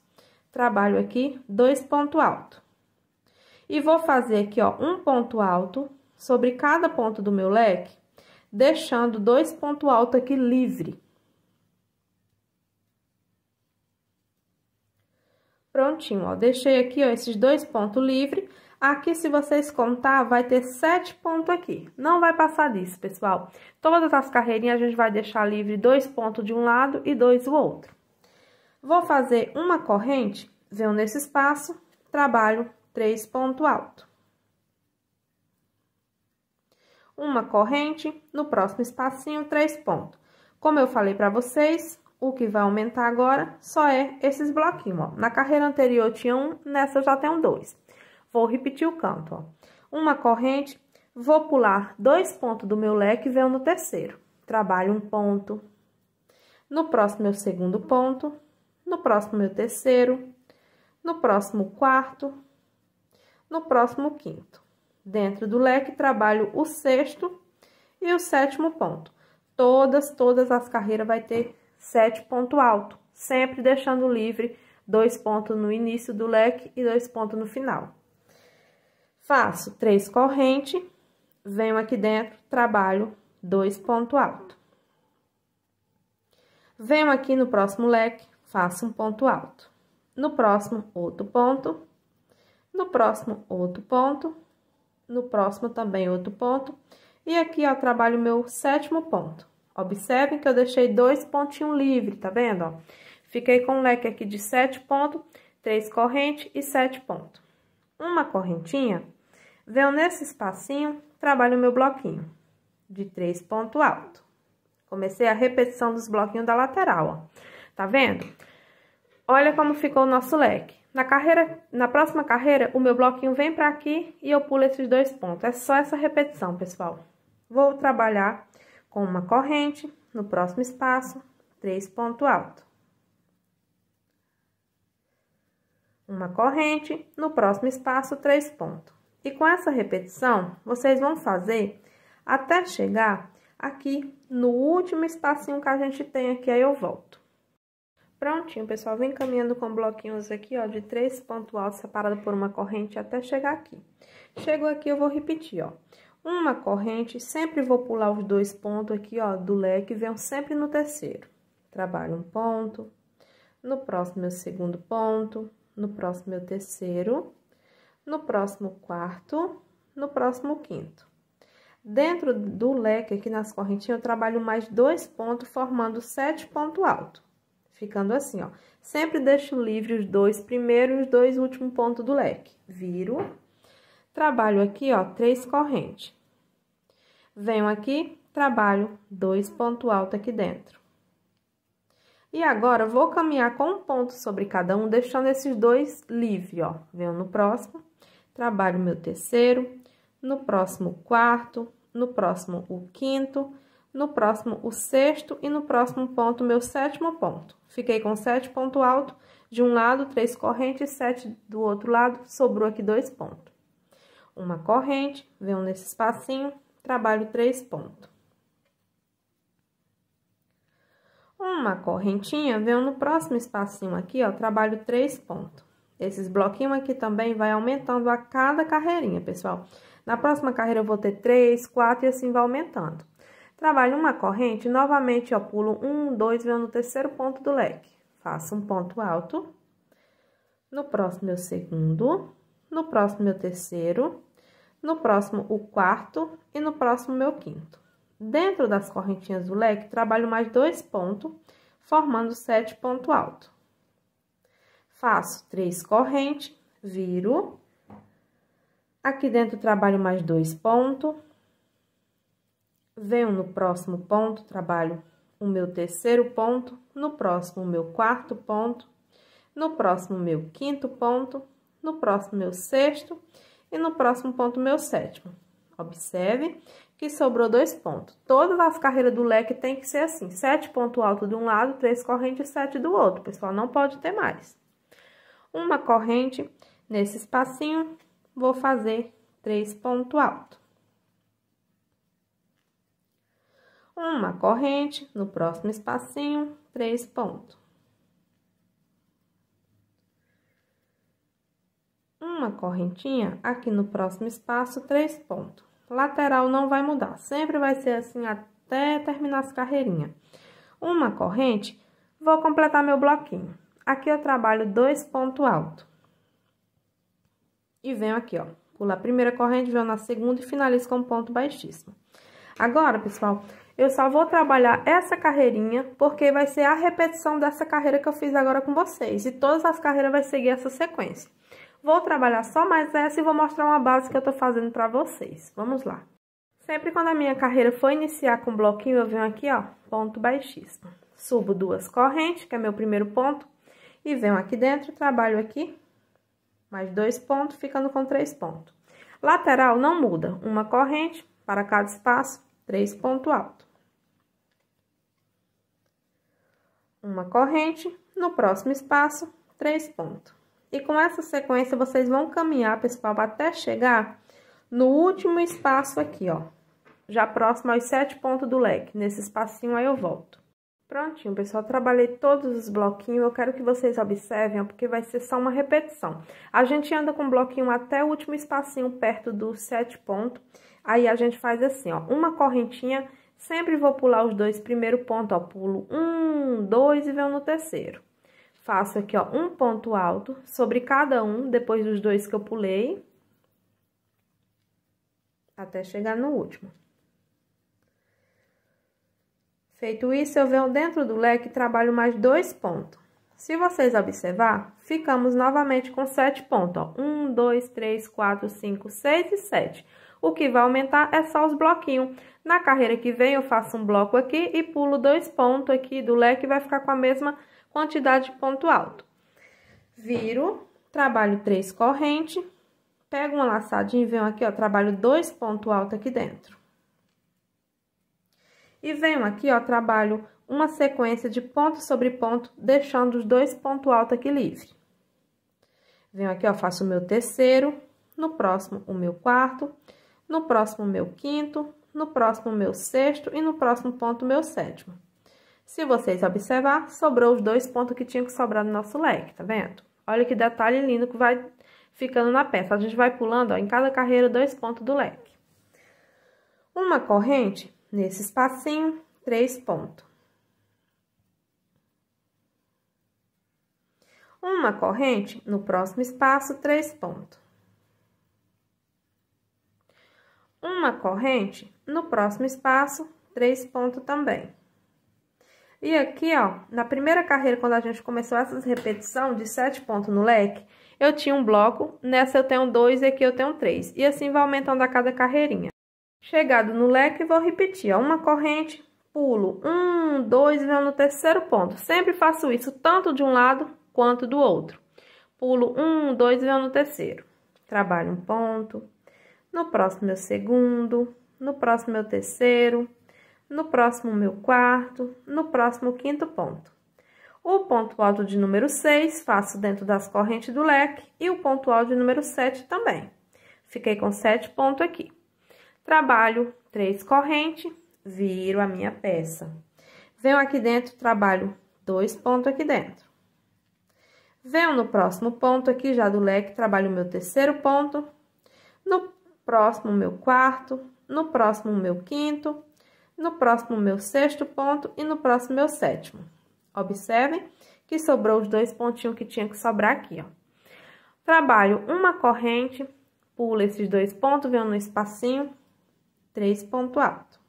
trabalho aqui dois ponto alto. E vou fazer aqui, ó, um ponto alto sobre cada ponto do meu leque, deixando dois ponto alto aqui livre. Prontinho, ó, deixei aqui, ó, esses dois pontos livres, Aqui, se vocês contar, vai ter sete pontos aqui. Não vai passar disso, pessoal. Todas as carreirinhas a gente vai deixar livre dois pontos de um lado e dois do outro. Vou fazer uma corrente, venho nesse espaço, trabalho três pontos alto. Uma corrente, no próximo espacinho, três pontos. Como eu falei para vocês, o que vai aumentar agora só é esses bloquinhos, ó. Na carreira anterior tinha um, nessa eu já tenho dois. Vou repetir o canto, ó. Uma corrente, vou pular dois pontos do meu leque e venho no terceiro. Trabalho um ponto. No próximo, meu segundo ponto. No próximo, meu terceiro. No próximo, quarto. No próximo, quinto. Dentro do leque, trabalho o sexto e o sétimo ponto. Todas, todas as carreiras vai ter sete ponto alto, sempre deixando livre dois pontos no início do leque e dois pontos no final. Faço três correntes, venho aqui dentro, trabalho dois ponto alto. Venho aqui no próximo leque, faço um ponto alto. No próximo, outro ponto. No próximo, outro ponto. No próximo, também outro ponto. E aqui, ó, trabalho o meu sétimo ponto. Observem que eu deixei dois pontinhos livres, tá vendo, ó? Fiquei com um leque aqui de sete pontos, três correntes e sete pontos. Uma correntinha, Venho nesse espacinho, trabalho o meu bloquinho de três pontos alto. Comecei a repetição dos bloquinhos da lateral, ó. Tá vendo? Olha como ficou o nosso leque. Na carreira, na próxima carreira, o meu bloquinho vem para aqui e eu pulo esses dois pontos. É só essa repetição, pessoal. Vou trabalhar com uma corrente no próximo espaço, três pontos alto. Uma corrente no próximo espaço, três pontos. E com essa repetição, vocês vão fazer até chegar aqui no último espacinho que a gente tem aqui, aí eu volto. Prontinho, pessoal, vem caminhando com bloquinhos aqui, ó, de três pontos altos separados por uma corrente até chegar aqui. Chegou aqui, eu vou repetir, ó. Uma corrente, sempre vou pular os dois pontos aqui, ó, do leque, venho sempre no terceiro. Trabalho um ponto, no próximo meu segundo ponto, no próximo meu terceiro, no próximo quarto, no próximo quinto. Dentro do leque, aqui nas correntinhas, eu trabalho mais dois pontos, formando sete pontos alto, Ficando assim, ó. Sempre deixo livre os dois primeiros e os dois últimos pontos do leque. Viro. Trabalho aqui, ó, três correntes. Venho aqui, trabalho dois pontos alto aqui dentro. E agora, vou caminhar com um ponto sobre cada um, deixando esses dois livre, ó. Venho no próximo trabalho meu terceiro, no próximo quarto, no próximo o quinto, no próximo o sexto e no próximo ponto meu sétimo ponto. Fiquei com sete ponto alto de um lado, três correntes, sete do outro lado, sobrou aqui dois pontos. Uma corrente, venho nesse espacinho, trabalho três pontos. Uma correntinha, venho no próximo espacinho aqui, ó, trabalho três pontos. Esses bloquinhos aqui também vai aumentando a cada carreirinha, pessoal. Na próxima carreira eu vou ter três, quatro e assim vai aumentando. Trabalho uma corrente, novamente eu pulo um, dois, venho no terceiro ponto do leque. Faço um ponto alto. No próximo meu segundo, no próximo meu terceiro, no próximo o quarto e no próximo meu quinto. Dentro das correntinhas do leque, trabalho mais dois pontos, formando sete ponto alto faço três correntes, viro. Aqui dentro trabalho mais dois pontos. Venho no próximo ponto, trabalho o meu terceiro ponto, no próximo o meu quarto ponto, no próximo o meu quinto ponto, no próximo meu sexto e no próximo ponto meu sétimo. Observe que sobrou dois pontos. Todas as carreiras do leque tem que ser assim, sete pontos alto de um lado, três correntes e sete do outro, pessoal, não pode ter mais uma corrente. Nesse espacinho, vou fazer três ponto alto. Uma corrente, no próximo espacinho, três pontos. Uma correntinha, aqui no próximo espaço, três pontos. Lateral não vai mudar, sempre vai ser assim até terminar as carreirinhas. Uma corrente, vou completar meu bloquinho. Aqui eu trabalho dois ponto alto. E venho aqui, ó, pula a primeira corrente, venho na segunda e finalizo com ponto baixíssimo. Agora, pessoal, eu só vou trabalhar essa carreirinha, porque vai ser a repetição dessa carreira que eu fiz agora com vocês. E todas as carreiras vai seguir essa sequência. Vou trabalhar só mais essa e vou mostrar uma base que eu tô fazendo pra vocês. Vamos lá. Sempre quando a minha carreira for iniciar com bloquinho, eu venho aqui, ó, ponto baixíssimo. Subo duas correntes, que é meu primeiro ponto. E venho aqui dentro, trabalho aqui, mais dois pontos, ficando com três pontos. Lateral não muda, uma corrente para cada espaço, três pontos alto Uma corrente, no próximo espaço, três pontos. E com essa sequência, vocês vão caminhar, pessoal, até chegar no último espaço aqui, ó. Já próximo aos sete pontos do leque. Nesse espacinho aí eu volto. Prontinho, pessoal, trabalhei todos os bloquinhos, eu quero que vocês observem, porque vai ser só uma repetição. A gente anda com o bloquinho até o último espacinho perto do sete pontos, aí a gente faz assim, ó, uma correntinha, sempre vou pular os dois primeiro ponto, ó, pulo um, dois e venho no terceiro. Faço aqui, ó, um ponto alto sobre cada um, depois dos dois que eu pulei, até chegar no último. Feito isso, eu venho dentro do leque e trabalho mais dois pontos. Se vocês observar, ficamos novamente com sete pontos, ó. Um, dois, três, quatro, cinco, seis e sete. O que vai aumentar é só os bloquinhos. Na carreira que vem, eu faço um bloco aqui e pulo dois pontos aqui do leque, vai ficar com a mesma quantidade de ponto alto. Viro, trabalho três correntes, pego uma laçadinha e venho aqui, ó, trabalho dois pontos altos aqui dentro. E venho aqui, ó, trabalho uma sequência de ponto sobre ponto, deixando os dois pontos altos aqui livre. Venho aqui, ó, faço o meu terceiro, no próximo o meu quarto, no próximo o meu quinto, no próximo o meu sexto e no próximo ponto o meu sétimo. Se vocês observar, sobrou os dois pontos que tinham que sobrar no nosso leque, tá vendo? Olha que detalhe lindo que vai ficando na peça. A gente vai pulando, ó, em cada carreira, dois pontos do leque. Uma corrente nesse espacinho, três pontos. Uma corrente no próximo espaço, três pontos. Uma corrente no próximo espaço, três pontos também. E aqui, ó, na primeira carreira, quando a gente começou essa repetição de sete pontos no leque, eu tinha um bloco, nessa eu tenho dois e aqui eu tenho três. E assim vai aumentando a cada carreirinha. Chegado no leque, vou repetir, ó, uma corrente, pulo, um, dois, venho no terceiro ponto. Sempre faço isso, tanto de um lado quanto do outro. Pulo um, dois, venho no terceiro. Trabalho um ponto, no próximo meu segundo, no próximo meu terceiro, no próximo meu quarto, no próximo quinto ponto. O ponto alto de número 6 faço dentro das correntes do leque e o ponto alto de número 7 também. Fiquei com sete pontos aqui trabalho três correntes, viro a minha peça. Venho aqui dentro, trabalho dois pontos aqui dentro. Venho no próximo ponto aqui já do leque, trabalho meu terceiro ponto. No próximo, meu quarto. No próximo, meu quinto. No próximo, meu sexto ponto. E no próximo, meu sétimo. Observem que sobrou os dois pontinhos que tinha que sobrar aqui, ó. Trabalho uma corrente, pulo esses dois pontos, venho no espacinho, três ponto alto.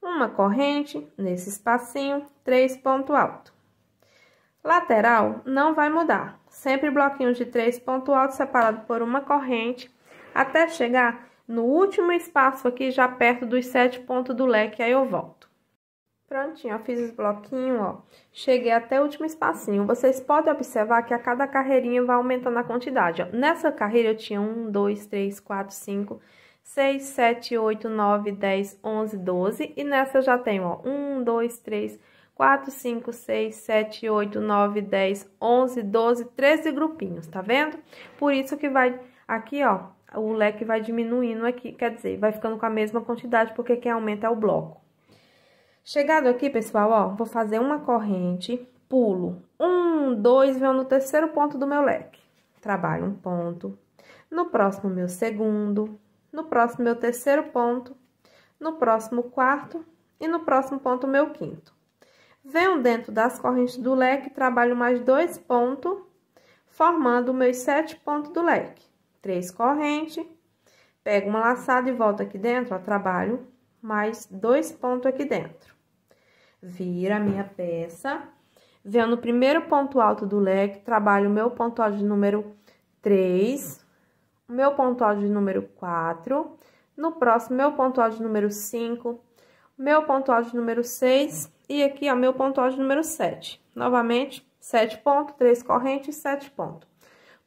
Uma corrente nesse espacinho, três ponto alto. Lateral não vai mudar, sempre bloquinhos de três ponto alto separado por uma corrente, até chegar no último espaço aqui, já perto dos sete pontos do leque, aí eu volto. Prontinho, ó, fiz os bloquinhos, ó. Cheguei até o último espacinho. Vocês podem observar que a cada carreirinha vai aumentando a quantidade, ó. Nessa carreira eu tinha 1, 2, 3, 4, 5, 6, 7, 8, 9, 10, 11, 12. E nessa eu já tenho, ó, 1, 2, 3, 4, 5, 6, 7, 8, 9, 10, 11, 12, 13 grupinhos, tá vendo? Por isso que vai aqui, ó, o leque vai diminuindo aqui, quer dizer, vai ficando com a mesma quantidade, porque quem aumenta é o bloco. Chegado aqui, pessoal, ó, vou fazer uma corrente, pulo um, dois, venho no terceiro ponto do meu leque. Trabalho um ponto. No próximo, meu segundo. No próximo, meu terceiro ponto. No próximo, quarto. E no próximo ponto, meu quinto. Venho dentro das correntes do leque, trabalho mais dois pontos, formando meus sete pontos do leque. Três correntes, pego uma laçada e volto aqui dentro, ó, trabalho mais dois pontos aqui dentro vira a minha peça. Venho no primeiro ponto alto do leque, trabalho o meu ponto alto de número 3, o meu ponto alto de número 4, no próximo, meu ponto alto de número 5, meu ponto alto de número 6 e aqui, ó, meu ponto alto de número 7. Novamente, 7 pontos, 3 correntes, 7 pontos.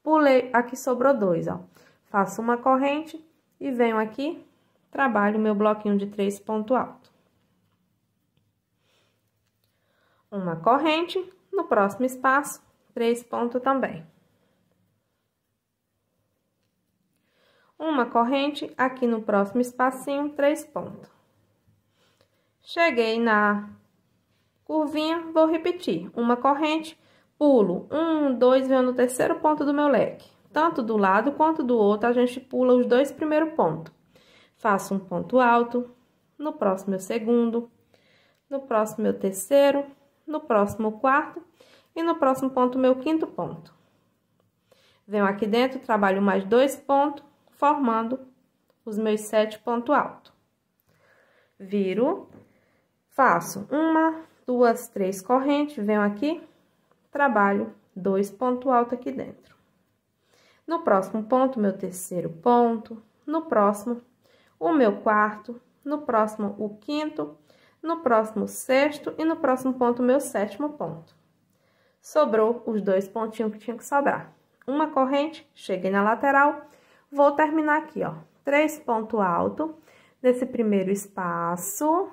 Pulei, aqui sobrou 2, ó. Faço uma corrente e venho aqui, trabalho o meu bloquinho de 3 pontos alto. uma corrente, no próximo espaço, três pontos também. Uma corrente, aqui no próximo espacinho, três pontos. Cheguei na curvinha, vou repetir. Uma corrente, pulo um, dois, venho no terceiro ponto do meu leque. Tanto do lado quanto do outro, a gente pula os dois primeiros pontos. Faço um ponto alto, no próximo meu segundo, no próximo meu terceiro, no próximo quarto e no próximo ponto meu quinto ponto. Venho aqui dentro, trabalho mais dois pontos, formando os meus sete pontos altos. Viro, faço uma, duas, três correntes, venho aqui, trabalho dois pontos altos aqui dentro. No próximo ponto, meu terceiro ponto, no próximo, o meu quarto, no próximo, o quinto no próximo sexto e no próximo ponto, meu sétimo ponto. Sobrou os dois pontinhos que tinha que sobrar. Uma corrente, cheguei na lateral, vou terminar aqui, ó, três ponto alto nesse primeiro espaço.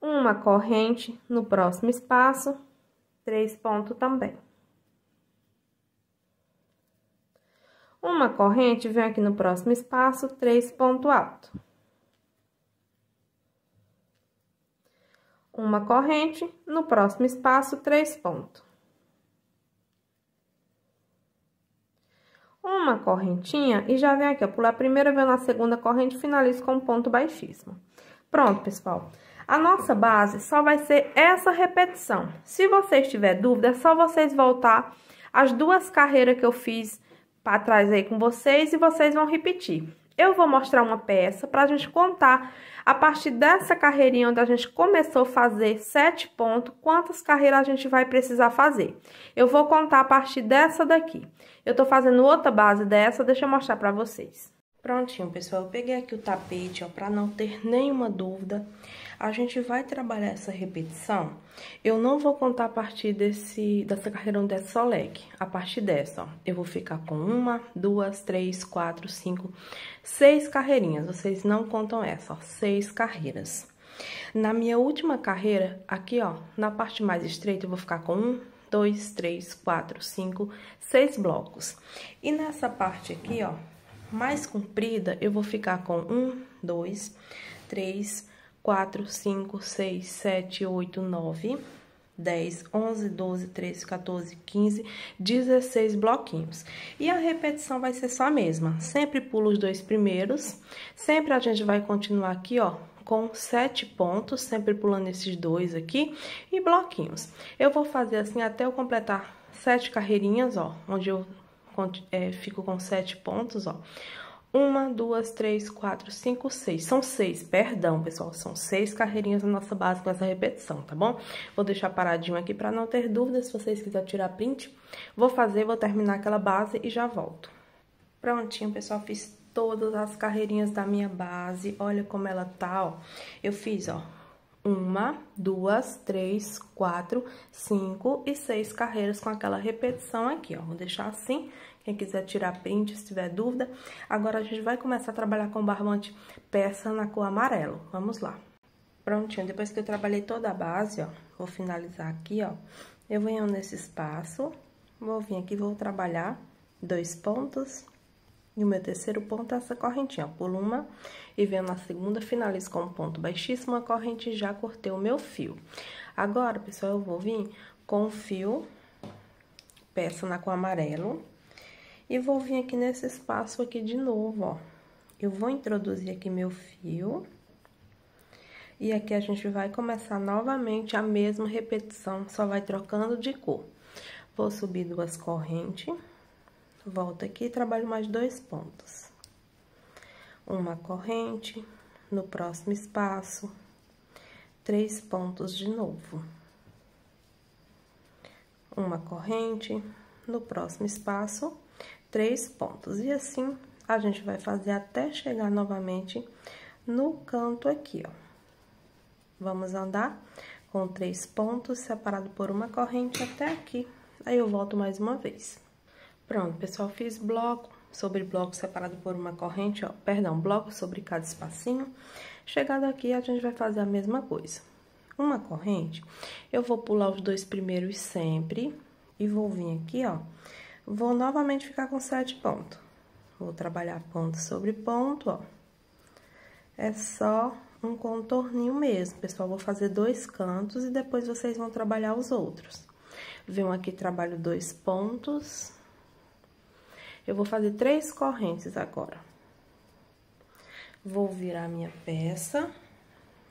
Uma corrente no próximo espaço, três ponto também. Uma corrente, vem aqui no próximo espaço, três ponto alto. uma corrente, no próximo espaço, três pontos. Uma correntinha e já vem aqui, ó, pular a primeira, vem na segunda corrente, finalizo com um ponto baixíssimo. Pronto, pessoal. A nossa base só vai ser essa repetição. Se vocês tiverem dúvida, é só vocês voltar as duas carreiras que eu fiz para trás aí com vocês e vocês vão repetir. Eu vou mostrar uma peça para a gente contar a partir dessa carreirinha onde a gente começou a fazer sete pontos, quantas carreiras a gente vai precisar fazer? Eu vou contar a partir dessa daqui. Eu tô fazendo outra base dessa, deixa eu mostrar pra vocês. Prontinho, pessoal, eu peguei aqui o tapete, ó, pra não ter nenhuma dúvida. A gente vai trabalhar essa repetição. Eu não vou contar a partir desse, dessa carreira onde é só leque. A partir dessa, ó, eu vou ficar com uma, duas, três, quatro, cinco, seis carreirinhas. Vocês não contam essa, ó, seis carreiras. Na minha última carreira, aqui, ó, na parte mais estreita, eu vou ficar com um, dois, três, quatro, cinco, seis blocos. E nessa parte aqui, ó, mais comprida, eu vou ficar com um, dois, três, 4, 5, 6, 7, 8, 9, 10, 11, 12, 13, 14, 15, 16 bloquinhos. E a repetição vai ser só a mesma. Sempre pulo os dois primeiros. Sempre a gente vai continuar aqui, ó, com sete pontos, sempre pulando esses dois aqui e bloquinhos. Eu vou fazer assim até eu completar sete carreirinhas, ó, onde eu é, fico com sete pontos, ó. Uma, duas, três, quatro, cinco, seis. São seis, perdão, pessoal. São seis carreirinhas na nossa base com essa repetição, tá bom? Vou deixar paradinho aqui para não ter dúvidas. Se vocês quiserem tirar print, vou fazer, vou terminar aquela base e já volto. Prontinho, pessoal. Fiz todas as carreirinhas da minha base. Olha como ela tá, ó. Eu fiz, ó. Uma, duas, três, quatro, cinco e seis carreiras com aquela repetição aqui, ó. Vou deixar assim quem quiser tirar print, se tiver dúvida. Agora a gente vai começar a trabalhar com barbante peça na cor amarelo. Vamos lá. Prontinho, depois que eu trabalhei toda a base, ó, vou finalizar aqui, ó. Eu venho nesse espaço, vou vir aqui, vou trabalhar dois pontos. E o meu terceiro ponto é essa correntinha, ó, pulo uma e venho na segunda, finalizo com um ponto baixíssimo, a corrente já cortei o meu fio. Agora, pessoal, eu vou vir com o fio, peça na cor amarelo, e vou vir aqui nesse espaço aqui de novo, ó. Eu vou introduzir aqui meu fio. E aqui a gente vai começar novamente a mesma repetição, só vai trocando de cor. Vou subir duas correntes, volto aqui e trabalho mais dois pontos. Uma corrente, no próximo espaço, três pontos de novo. Uma corrente, no próximo espaço, três pontos. E assim, a gente vai fazer até chegar novamente no canto aqui, ó. Vamos andar com três pontos, separado por uma corrente até aqui. Aí eu volto mais uma vez. Pronto, pessoal, fiz bloco sobre bloco separado por uma corrente, ó, perdão, bloco sobre cada espacinho. Chegado aqui, a gente vai fazer a mesma coisa. Uma corrente, eu vou pular os dois primeiros sempre e vou vir aqui, ó, Vou novamente ficar com sete pontos. Vou trabalhar ponto sobre ponto, ó. É só um contorninho mesmo, pessoal. Vou fazer dois cantos e depois vocês vão trabalhar os outros. Venho aqui, trabalho dois pontos. Eu vou fazer três correntes agora. Vou virar minha peça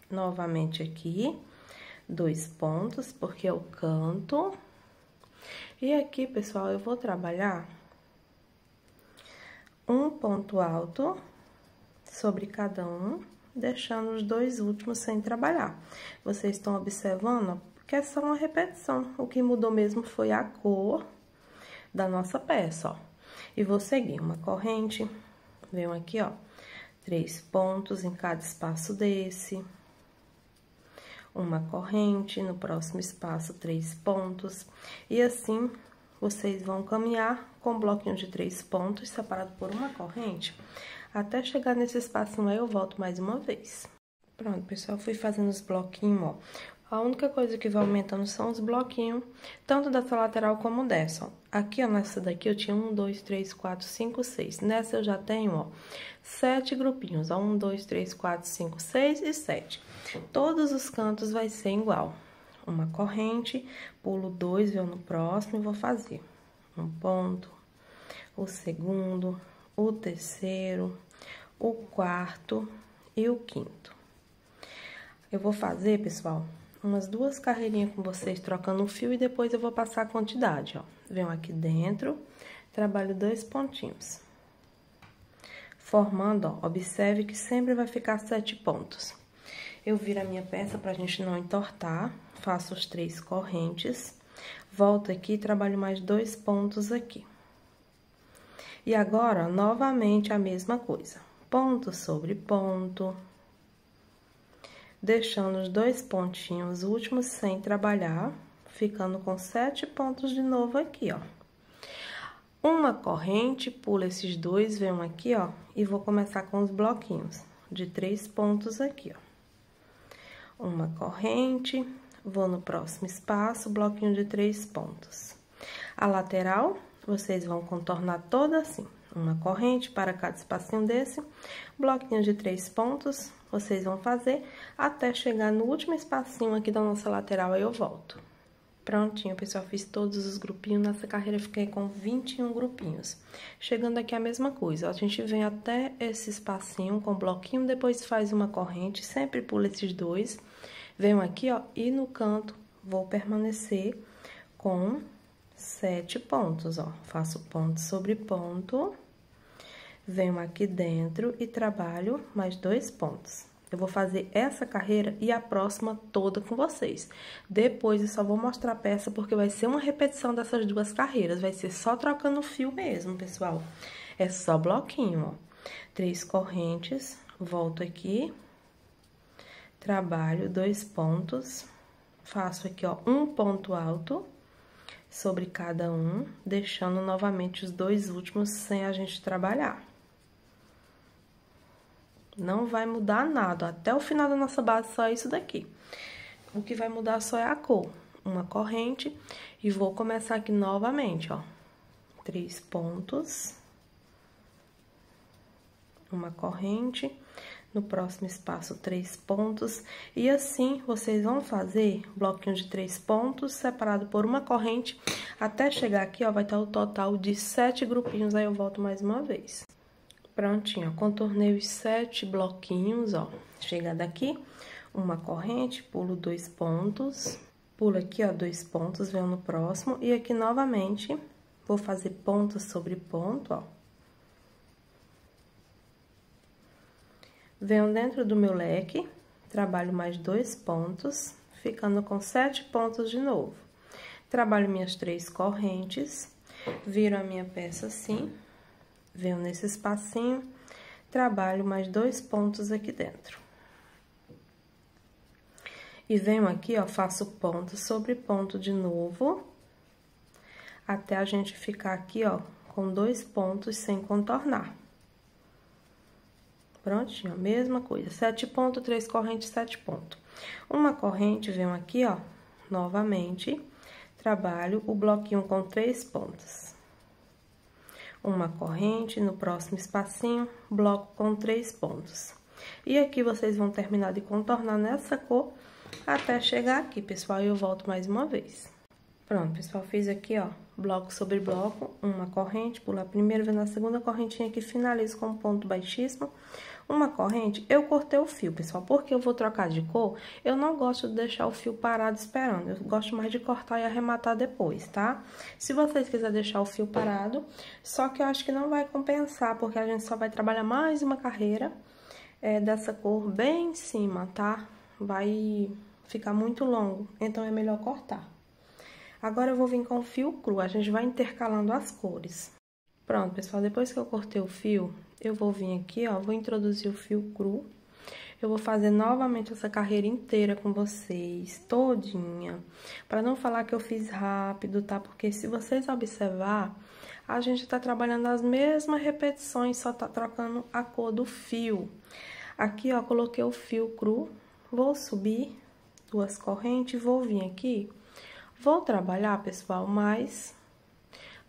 novamente aqui, dois pontos, porque é o canto. E aqui, pessoal, eu vou trabalhar um ponto alto sobre cada um, deixando os dois últimos sem trabalhar. Vocês estão observando? Porque é só uma repetição. O que mudou mesmo foi a cor da nossa peça, ó. E vou seguir uma corrente, venho aqui, ó, três pontos em cada espaço desse uma corrente, no próximo espaço, três pontos. E assim, vocês vão caminhar com um bloquinho de três pontos, separado por uma corrente, até chegar nesse não aí, eu volto mais uma vez. Pronto, pessoal, fui fazendo os bloquinhos, ó. A única coisa que vai aumentando são os bloquinhos, tanto dessa lateral como dessa, ó. Aqui, ó, nessa daqui eu tinha um, dois, três, quatro, cinco, seis. Nessa eu já tenho, ó, sete grupinhos, ó. Um, dois, três, quatro, cinco, seis e sete. Todos os cantos vai ser igual. Uma corrente, pulo dois, venho no próximo e vou fazer um ponto, o segundo, o terceiro, o quarto e o quinto. Eu vou fazer, pessoal, umas duas carreirinhas com vocês trocando o fio e depois eu vou passar a quantidade, ó. Venho aqui dentro, trabalho dois pontinhos. Formando, ó, observe que sempre vai ficar sete pontos. Eu viro a minha peça pra gente não entortar, faço os três correntes, volto aqui e trabalho mais dois pontos aqui. E agora, novamente a mesma coisa. Ponto sobre ponto, deixando os dois pontinhos últimos sem trabalhar, ficando com sete pontos de novo aqui, ó. Uma corrente, pula esses dois, vem um aqui, ó, e vou começar com os bloquinhos de três pontos aqui, ó uma corrente, vou no próximo espaço, bloquinho de três pontos. A lateral, vocês vão contornar toda assim, uma corrente para cada espacinho desse, bloquinho de três pontos, vocês vão fazer até chegar no último espacinho aqui da nossa lateral, aí eu volto. Prontinho, pessoal, fiz todos os grupinhos, nessa carreira fiquei com 21 grupinhos. Chegando aqui a mesma coisa, ó, a gente vem até esse espacinho com bloquinho, depois faz uma corrente, sempre pula esses dois, Venho aqui, ó, e no canto vou permanecer com sete pontos, ó. Faço ponto sobre ponto, venho aqui dentro e trabalho mais dois pontos. Eu vou fazer essa carreira e a próxima toda com vocês. Depois eu só vou mostrar a peça porque vai ser uma repetição dessas duas carreiras. Vai ser só trocando o fio mesmo, pessoal. É só bloquinho, ó. Três correntes, volto aqui, trabalho dois pontos, faço aqui, ó, um ponto alto sobre cada um, deixando novamente os dois últimos sem a gente trabalhar. Não vai mudar nada, até o final da nossa base só isso daqui. O que vai mudar só é a cor, uma corrente, e vou começar aqui novamente, ó. Três pontos, uma corrente, no próximo espaço três pontos e assim vocês vão fazer um bloquinho de três pontos separado por uma corrente até chegar aqui, ó, vai estar o total de sete grupinhos, aí eu volto mais uma vez. Prontinho, ó, contornei os sete bloquinhos, ó, chega daqui, uma corrente, pulo dois pontos, pulo aqui, ó, dois pontos, venho no próximo e aqui novamente vou fazer ponto sobre ponto, ó, Venho dentro do meu leque, trabalho mais dois pontos, ficando com sete pontos de novo. Trabalho minhas três correntes, viro a minha peça assim, venho nesse espacinho, trabalho mais dois pontos aqui dentro. E venho aqui, ó, faço ponto sobre ponto de novo, até a gente ficar aqui, ó, com dois pontos sem contornar. Prontinho, mesma coisa. Sete ponto, três correntes, sete ponto. Uma corrente, venho aqui, ó, novamente, trabalho o bloquinho com três pontos. Uma corrente, no próximo espacinho, bloco com três pontos. E aqui vocês vão terminar de contornar nessa cor até chegar aqui, pessoal, e eu volto mais uma vez. Pronto, pessoal, fiz aqui, ó, bloco sobre bloco, uma corrente, pula a primeira, vem na segunda correntinha que finalizo com um ponto baixíssimo, uma corrente, eu cortei o fio, pessoal, porque eu vou trocar de cor, eu não gosto de deixar o fio parado esperando, eu gosto mais de cortar e arrematar depois, tá? Se vocês quiserem deixar o fio parado, só que eu acho que não vai compensar, porque a gente só vai trabalhar mais uma carreira é, dessa cor bem em cima, tá? Vai ficar muito longo, então é melhor cortar. Agora eu vou vir com o fio cru, a gente vai intercalando as cores. Pronto, pessoal, depois que eu cortei o fio, eu vou vir aqui, ó, vou introduzir o fio cru. Eu vou fazer novamente essa carreira inteira com vocês, todinha. Para não falar que eu fiz rápido, tá? Porque se vocês observar, a gente tá trabalhando as mesmas repetições, só tá trocando a cor do fio. Aqui, ó, coloquei o fio cru, vou subir duas correntes, vou vir aqui, vou trabalhar, pessoal, mais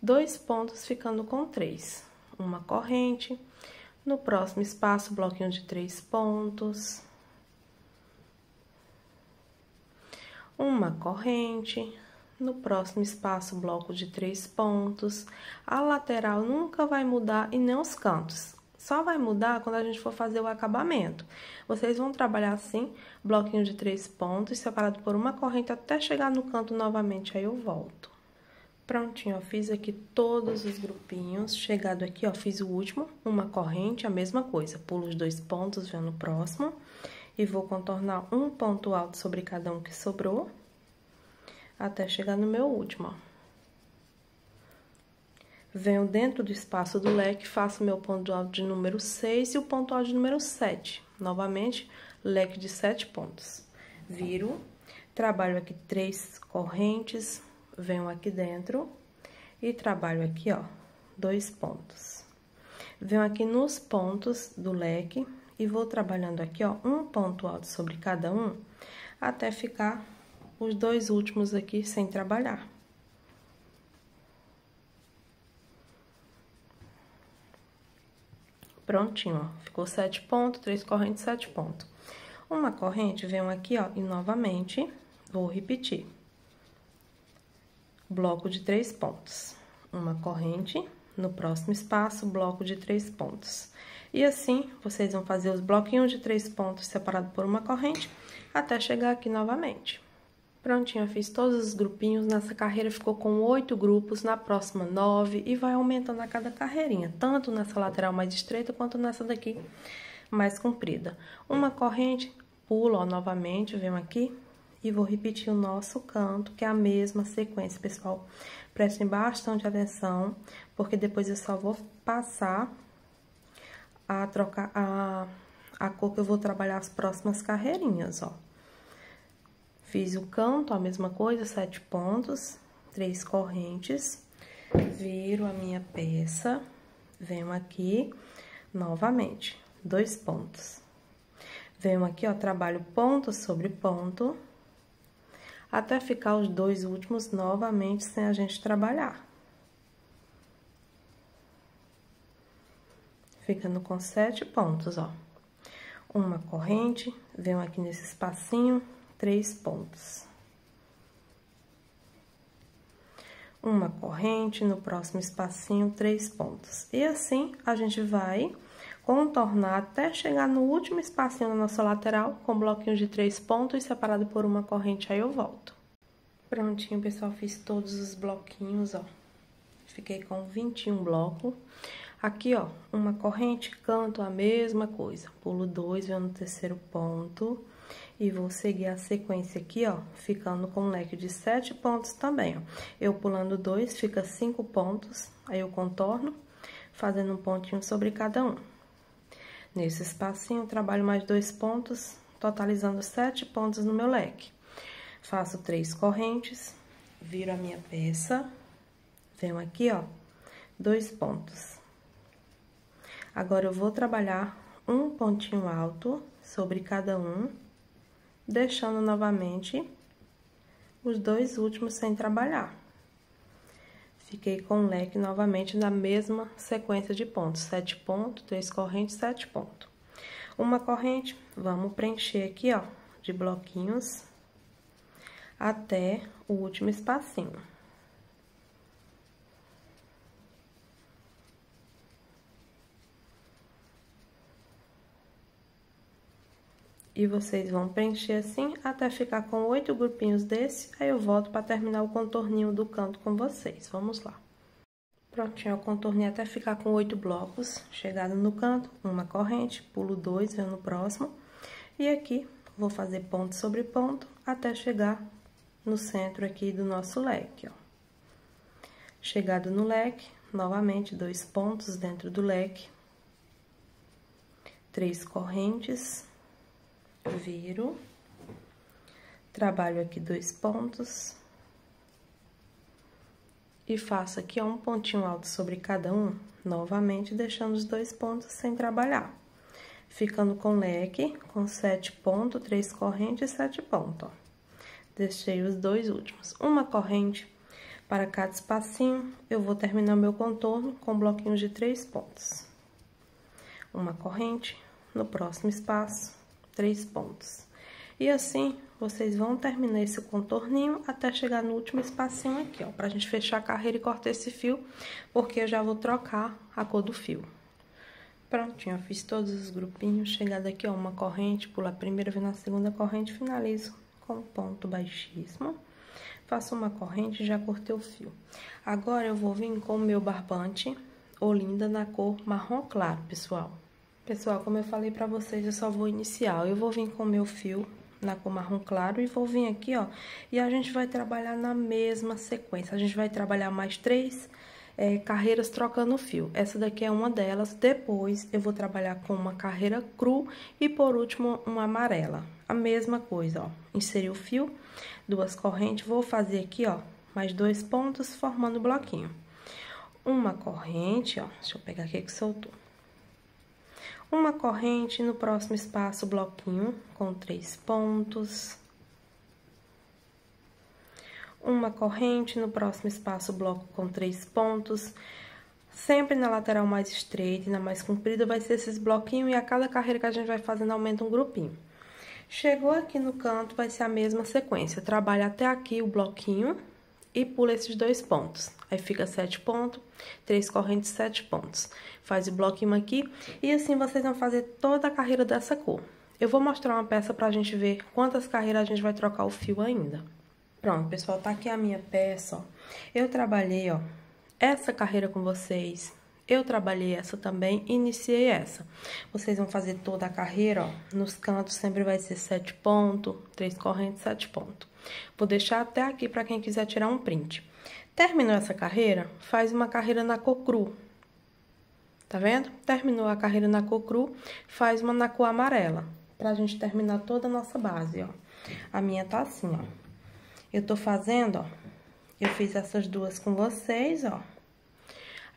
dois pontos ficando com três. Uma corrente no próximo espaço, bloquinho de três pontos. Uma corrente. No próximo espaço, bloco de três pontos. A lateral nunca vai mudar e nem os cantos. Só vai mudar quando a gente for fazer o acabamento. Vocês vão trabalhar assim, bloquinho de três pontos, separado por uma corrente até chegar no canto novamente, aí eu volto. Prontinho, ó, fiz aqui todos os grupinhos, chegado aqui, ó, fiz o último, uma corrente, a mesma coisa, pulo os dois pontos, venho no próximo, e vou contornar um ponto alto sobre cada um que sobrou, até chegar no meu último, ó. Venho dentro do espaço do leque, faço meu ponto alto de número 6 e o ponto alto de número 7, novamente, leque de 7 pontos. Viro, trabalho aqui três correntes, venho aqui dentro e trabalho aqui, ó, dois pontos. Venho aqui nos pontos do leque e vou trabalhando aqui, ó, um ponto alto sobre cada um, até ficar os dois últimos aqui sem trabalhar. Prontinho, ó, ficou sete pontos, três correntes, sete pontos. Uma corrente, venho aqui, ó, e novamente vou repetir bloco de três pontos. Uma corrente, no próximo espaço, bloco de três pontos. E assim, vocês vão fazer os bloquinhos de três pontos separado por uma corrente, até chegar aqui novamente. Prontinho, eu fiz todos os grupinhos, nessa carreira ficou com oito grupos, na próxima nove, e vai aumentando a cada carreirinha, tanto nessa lateral mais estreita, quanto nessa daqui mais comprida. Uma corrente, pulo ó, novamente, venho aqui, e vou repetir o nosso canto, que é a mesma sequência, pessoal. Prestem bastante atenção, porque depois eu só vou passar a trocar a, a cor que eu vou trabalhar as próximas carreirinhas, ó. Fiz o canto, a mesma coisa, sete pontos, três correntes, viro a minha peça, venho aqui novamente, dois pontos. Venho aqui, ó, trabalho ponto sobre ponto, até ficar os dois últimos novamente sem a gente trabalhar. Ficando com sete pontos, ó. Uma corrente, venho aqui nesse espacinho, três pontos. Uma corrente, no próximo espacinho, três pontos. E assim, a gente vai contornar até chegar no último espacinho da nossa lateral, com bloquinhos de três pontos separado por uma corrente, aí eu volto. Prontinho, pessoal, fiz todos os bloquinhos, ó. Fiquei com 21 blocos. Aqui, ó, uma corrente, canto a mesma coisa. Pulo dois, venho no terceiro ponto. E vou seguir a sequência aqui, ó, ficando com um leque de sete pontos também, ó. Eu pulando dois, fica cinco pontos, aí eu contorno, fazendo um pontinho sobre cada um. Nesse espacinho, trabalho mais dois pontos, totalizando sete pontos no meu leque. Faço três correntes, viro a minha peça, venho aqui, ó, dois pontos. Agora, eu vou trabalhar um pontinho alto sobre cada um, deixando novamente os dois últimos sem trabalhar fiquei com o leque novamente na mesma sequência de pontos, sete pontos, três correntes, sete pontos. Uma corrente, vamos preencher aqui, ó, de bloquinhos até o último espacinho. E vocês vão preencher assim até ficar com oito grupinhos desse, aí eu volto para terminar o contorninho do canto com vocês. Vamos lá. Prontinho, eu contornei até ficar com oito blocos, chegado no canto, uma corrente, pulo dois, venho no próximo. E aqui, vou fazer ponto sobre ponto até chegar no centro aqui do nosso leque, ó. Chegado no leque, novamente dois pontos dentro do leque, três correntes viro, trabalho aqui dois pontos e faço aqui um pontinho alto sobre cada um, novamente deixando os dois pontos sem trabalhar. Ficando com leque, com sete pontos, três correntes e sete pontos, ó. Deixei os dois últimos. Uma corrente para cada espacinho, eu vou terminar meu contorno com bloquinhos de três pontos. Uma corrente no próximo espaço, três pontos. E assim, vocês vão terminar esse contorninho até chegar no último espacinho aqui, ó. Pra gente fechar a carreira e cortar esse fio, porque eu já vou trocar a cor do fio. Prontinho, eu fiz todos os grupinhos, chegar daqui, ó, uma corrente, pula a primeira, vem na segunda corrente, finalizo com ponto baixíssimo. Faço uma corrente e já cortei o fio. Agora, eu vou vir com o meu barbante Olinda na cor marrom claro, pessoal. Pessoal, como eu falei pra vocês, eu só vou iniciar. Eu vou vir com o meu fio na cor marrom claro e vou vir aqui, ó. E a gente vai trabalhar na mesma sequência. A gente vai trabalhar mais três é, carreiras trocando o fio. Essa daqui é uma delas. Depois, eu vou trabalhar com uma carreira cru e, por último, uma amarela. A mesma coisa, ó. Inseri o fio, duas correntes. Vou fazer aqui, ó, mais dois pontos formando o bloquinho. Uma corrente, ó. Deixa eu pegar aqui que soltou uma corrente no próximo espaço bloquinho com três pontos, uma corrente no próximo espaço bloco com três pontos, sempre na lateral mais estreita e na mais comprida vai ser esses bloquinhos e a cada carreira que a gente vai fazendo aumenta um grupinho. Chegou aqui no canto, vai ser a mesma sequência, trabalha até aqui o bloquinho e pula esses dois pontos. Aí fica sete pontos, três correntes, sete pontos. Faz o bloquinho aqui e assim vocês vão fazer toda a carreira dessa cor. Eu vou mostrar uma peça pra gente ver quantas carreiras a gente vai trocar o fio ainda. Pronto, pessoal, tá aqui a minha peça, ó. Eu trabalhei, ó, essa carreira com vocês, eu trabalhei essa também, iniciei essa. Vocês vão fazer toda a carreira, ó, nos cantos sempre vai ser sete pontos, três correntes, sete pontos. Vou deixar até aqui para quem quiser tirar um print. Terminou essa carreira? Faz uma carreira na cor cru. Tá vendo? Terminou a carreira na cor cru, faz uma na cor amarela. Pra gente terminar toda a nossa base, ó. A minha tá assim, ó. Eu tô fazendo, ó. Eu fiz essas duas com vocês, ó.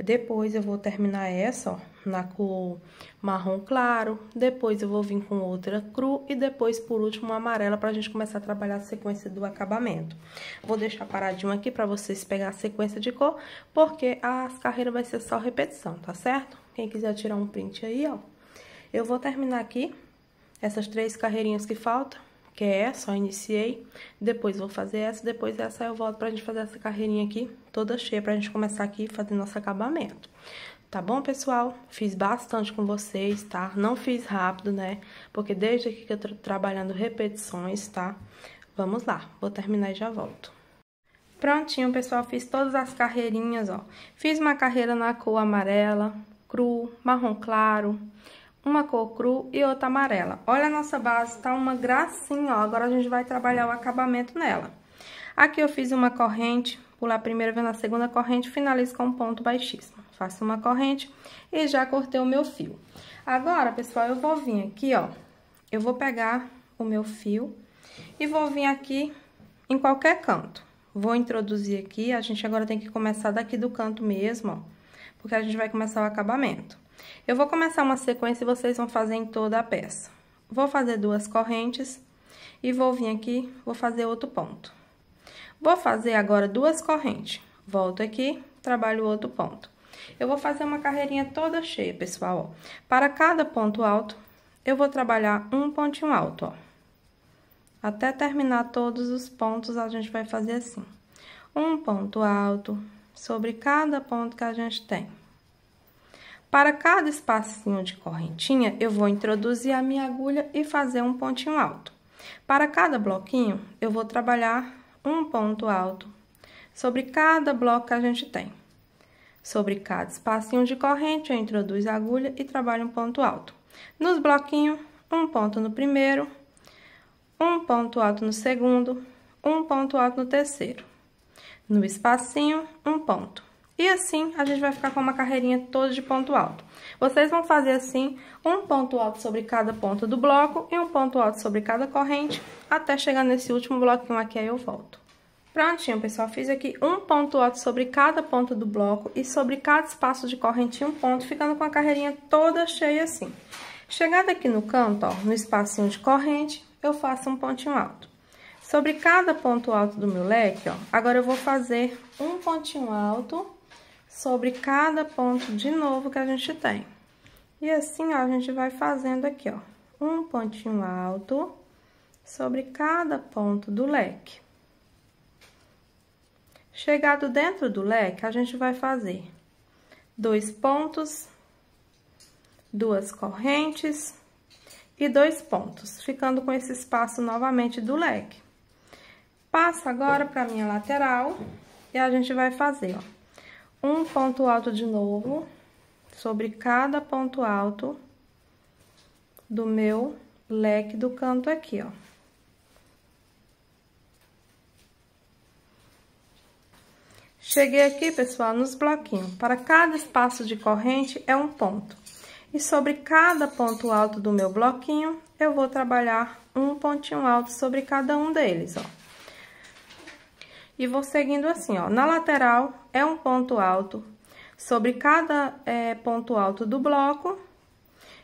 Depois eu vou terminar essa, ó, na cor marrom claro. Depois eu vou vir com outra cru e depois, por último, amarela pra gente começar a trabalhar a sequência do acabamento. Vou deixar paradinho aqui pra vocês pegar a sequência de cor, porque as carreiras vai ser só repetição, tá certo? Quem quiser tirar um print aí, ó. Eu vou terminar aqui essas três carreirinhas que faltam que é essa, iniciei, depois vou fazer essa, depois essa eu volto pra gente fazer essa carreirinha aqui toda cheia, pra gente começar aqui fazer nosso acabamento. Tá bom, pessoal? Fiz bastante com vocês, tá? Não fiz rápido, né? Porque desde aqui que eu tô trabalhando repetições, tá? Vamos lá, vou terminar e já volto. Prontinho, pessoal, fiz todas as carreirinhas, ó. Fiz uma carreira na cor amarela, cru, marrom claro, uma cor cru e outra amarela. Olha a nossa base, tá uma gracinha, ó. Agora a gente vai trabalhar o acabamento nela. Aqui eu fiz uma corrente, pular a primeira vez na segunda corrente, finalizo com um ponto baixíssimo. Faço uma corrente e já cortei o meu fio. Agora, pessoal, eu vou vir aqui, ó. Eu vou pegar o meu fio e vou vir aqui em qualquer canto. Vou introduzir aqui, a gente agora tem que começar daqui do canto mesmo, ó. Porque a gente vai começar o acabamento. Eu vou começar uma sequência e vocês vão fazer em toda a peça. Vou fazer duas correntes e vou vir aqui, vou fazer outro ponto. Vou fazer agora duas correntes. Volto aqui, trabalho outro ponto. Eu vou fazer uma carreirinha toda cheia, pessoal, ó. Para cada ponto alto, eu vou trabalhar um pontinho alto, ó. Até terminar todos os pontos, a gente vai fazer assim. Um ponto alto sobre cada ponto que a gente tem. Para cada espacinho de correntinha, eu vou introduzir a minha agulha e fazer um pontinho alto. Para cada bloquinho, eu vou trabalhar um ponto alto sobre cada bloco que a gente tem. Sobre cada espacinho de corrente, eu introduzo a agulha e trabalho um ponto alto. Nos bloquinhos, um ponto no primeiro, um ponto alto no segundo, um ponto alto no terceiro. No espacinho, um ponto. E assim, a gente vai ficar com uma carreirinha toda de ponto alto. Vocês vão fazer assim, um ponto alto sobre cada ponta do bloco e um ponto alto sobre cada corrente, até chegar nesse último bloquinho então aqui, aí eu volto. Prontinho, pessoal, fiz aqui um ponto alto sobre cada ponta do bloco e sobre cada espaço de corrente um ponto, ficando com a carreirinha toda cheia assim. Chegada aqui no canto, ó, no espacinho de corrente, eu faço um pontinho alto. Sobre cada ponto alto do meu leque, ó, agora eu vou fazer um pontinho alto sobre cada ponto de novo que a gente tem. E assim, ó, a gente vai fazendo aqui, ó, um pontinho alto sobre cada ponto do leque. Chegado dentro do leque, a gente vai fazer dois pontos, duas correntes e dois pontos, ficando com esse espaço novamente do leque. Passo agora para minha lateral e a gente vai fazer, ó um ponto alto de novo sobre cada ponto alto do meu leque do canto aqui, ó. Cheguei aqui, pessoal, nos bloquinhos. Para cada espaço de corrente é um ponto. E sobre cada ponto alto do meu bloquinho, eu vou trabalhar um pontinho alto sobre cada um deles, ó. E vou seguindo assim, ó. Na lateral é um ponto alto sobre cada é, ponto alto do bloco.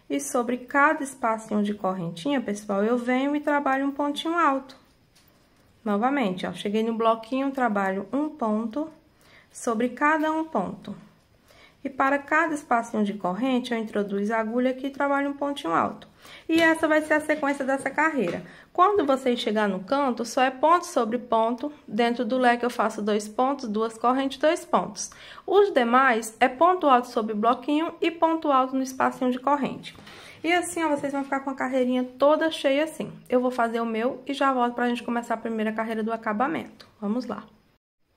E sobre cada espacinho de correntinha, pessoal, eu venho e trabalho um pontinho alto. Novamente, ó, cheguei no bloquinho, trabalho um ponto sobre cada um ponto. E para cada espacinho de corrente, eu introduzo a agulha aqui e trabalho um pontinho alto. E essa vai ser a sequência dessa carreira. Quando você chegar no canto, só é ponto sobre ponto. Dentro do leque eu faço dois pontos, duas correntes, dois pontos. Os demais é ponto alto sobre bloquinho e ponto alto no espacinho de corrente. E assim, ó, vocês vão ficar com a carreirinha toda cheia assim. Eu vou fazer o meu e já volto pra gente começar a primeira carreira do acabamento. Vamos lá.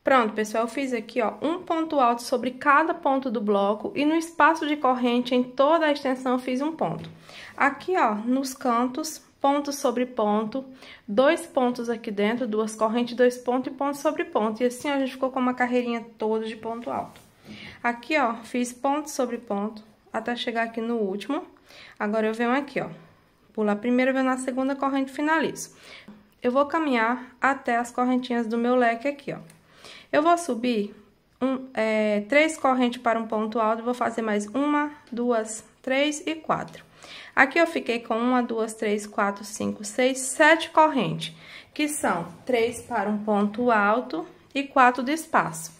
Pronto, pessoal, eu fiz aqui ó, um ponto alto sobre cada ponto do bloco e no espaço de corrente em toda a extensão fiz um ponto. Aqui ó, nos cantos, ponto sobre ponto, dois pontos aqui dentro, duas correntes, dois pontos e ponto sobre ponto. E assim ó, a gente ficou com uma carreirinha toda de ponto alto. Aqui ó, fiz ponto sobre ponto até chegar aqui no último. Agora eu venho aqui ó, pular primeiro, venho na segunda corrente finalizo. Eu vou caminhar até as correntinhas do meu leque aqui ó. Eu vou subir um, é, três correntes para um ponto alto, vou fazer mais uma, duas, três e quatro. Aqui eu fiquei com uma, duas, três, quatro, cinco, seis, sete correntes, que são três para um ponto alto e quatro de espaço.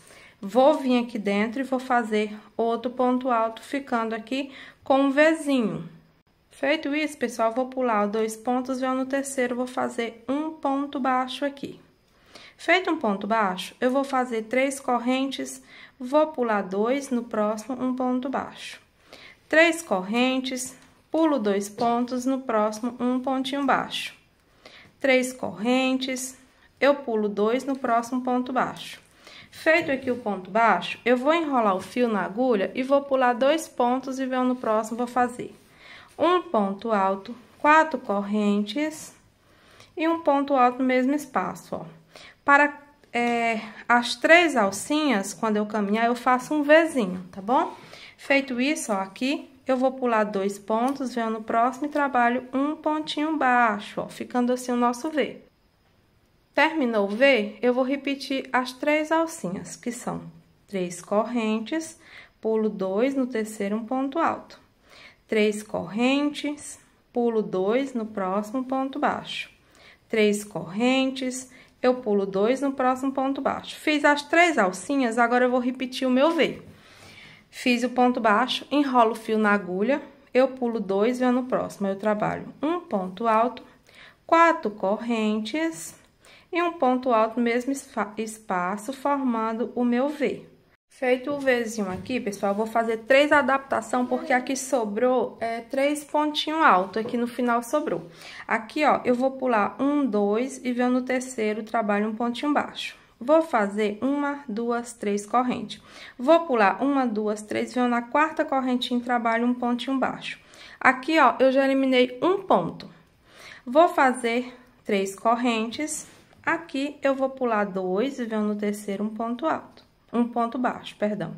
Vou vir aqui dentro e vou fazer outro ponto alto, ficando aqui com um Vzinho. Feito isso, pessoal, vou pular dois pontos, e no terceiro, vou fazer um ponto baixo aqui. Feito um ponto baixo, eu vou fazer três correntes, vou pular dois, no próximo, um ponto baixo. Três correntes, pulo dois pontos, no próximo, um pontinho baixo. Três correntes, eu pulo dois, no próximo ponto baixo. Feito aqui o ponto baixo, eu vou enrolar o fio na agulha e vou pular dois pontos e ver no próximo vou fazer. Um ponto alto, quatro correntes e um ponto alto no mesmo espaço, ó. Para é, as três alcinhas, quando eu caminhar, eu faço um Vzinho, tá bom? Feito isso, ó, aqui, eu vou pular dois pontos, venho no próximo e trabalho um pontinho baixo, ó, ficando assim o nosso V. Terminou o V, eu vou repetir as três alcinhas, que são três correntes, pulo dois no terceiro um ponto alto. Três correntes, pulo dois no próximo ponto baixo. Três correntes, eu pulo dois no próximo ponto baixo. Fiz as três alcinhas, agora eu vou repetir o meu V. Fiz o ponto baixo, enrolo o fio na agulha, eu pulo dois, venho no próximo. Eu trabalho um ponto alto, quatro correntes e um ponto alto no mesmo espaço, formando o meu V. Feito o vezinho aqui, pessoal, vou fazer três adaptação porque aqui sobrou é, três pontinhos altos, aqui no final sobrou. Aqui, ó, eu vou pular um, dois e venho no terceiro, trabalho um pontinho baixo. Vou fazer uma, duas, três correntes. Vou pular uma, duas, três, venho na quarta correntinha e trabalho um pontinho baixo. Aqui, ó, eu já eliminei um ponto. Vou fazer três correntes. Aqui, eu vou pular dois e venho no terceiro um ponto alto um ponto baixo, perdão.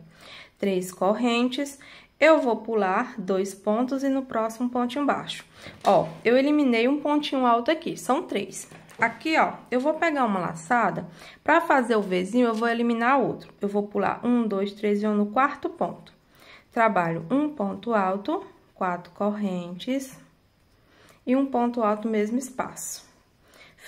Três correntes, eu vou pular dois pontos e no próximo pontinho baixo. Ó, eu eliminei um pontinho alto aqui, são três. Aqui, ó, eu vou pegar uma laçada, pra fazer o Vzinho eu vou eliminar outro. Eu vou pular um, dois, três, um no quarto ponto. Trabalho um ponto alto, quatro correntes e um ponto alto mesmo espaço.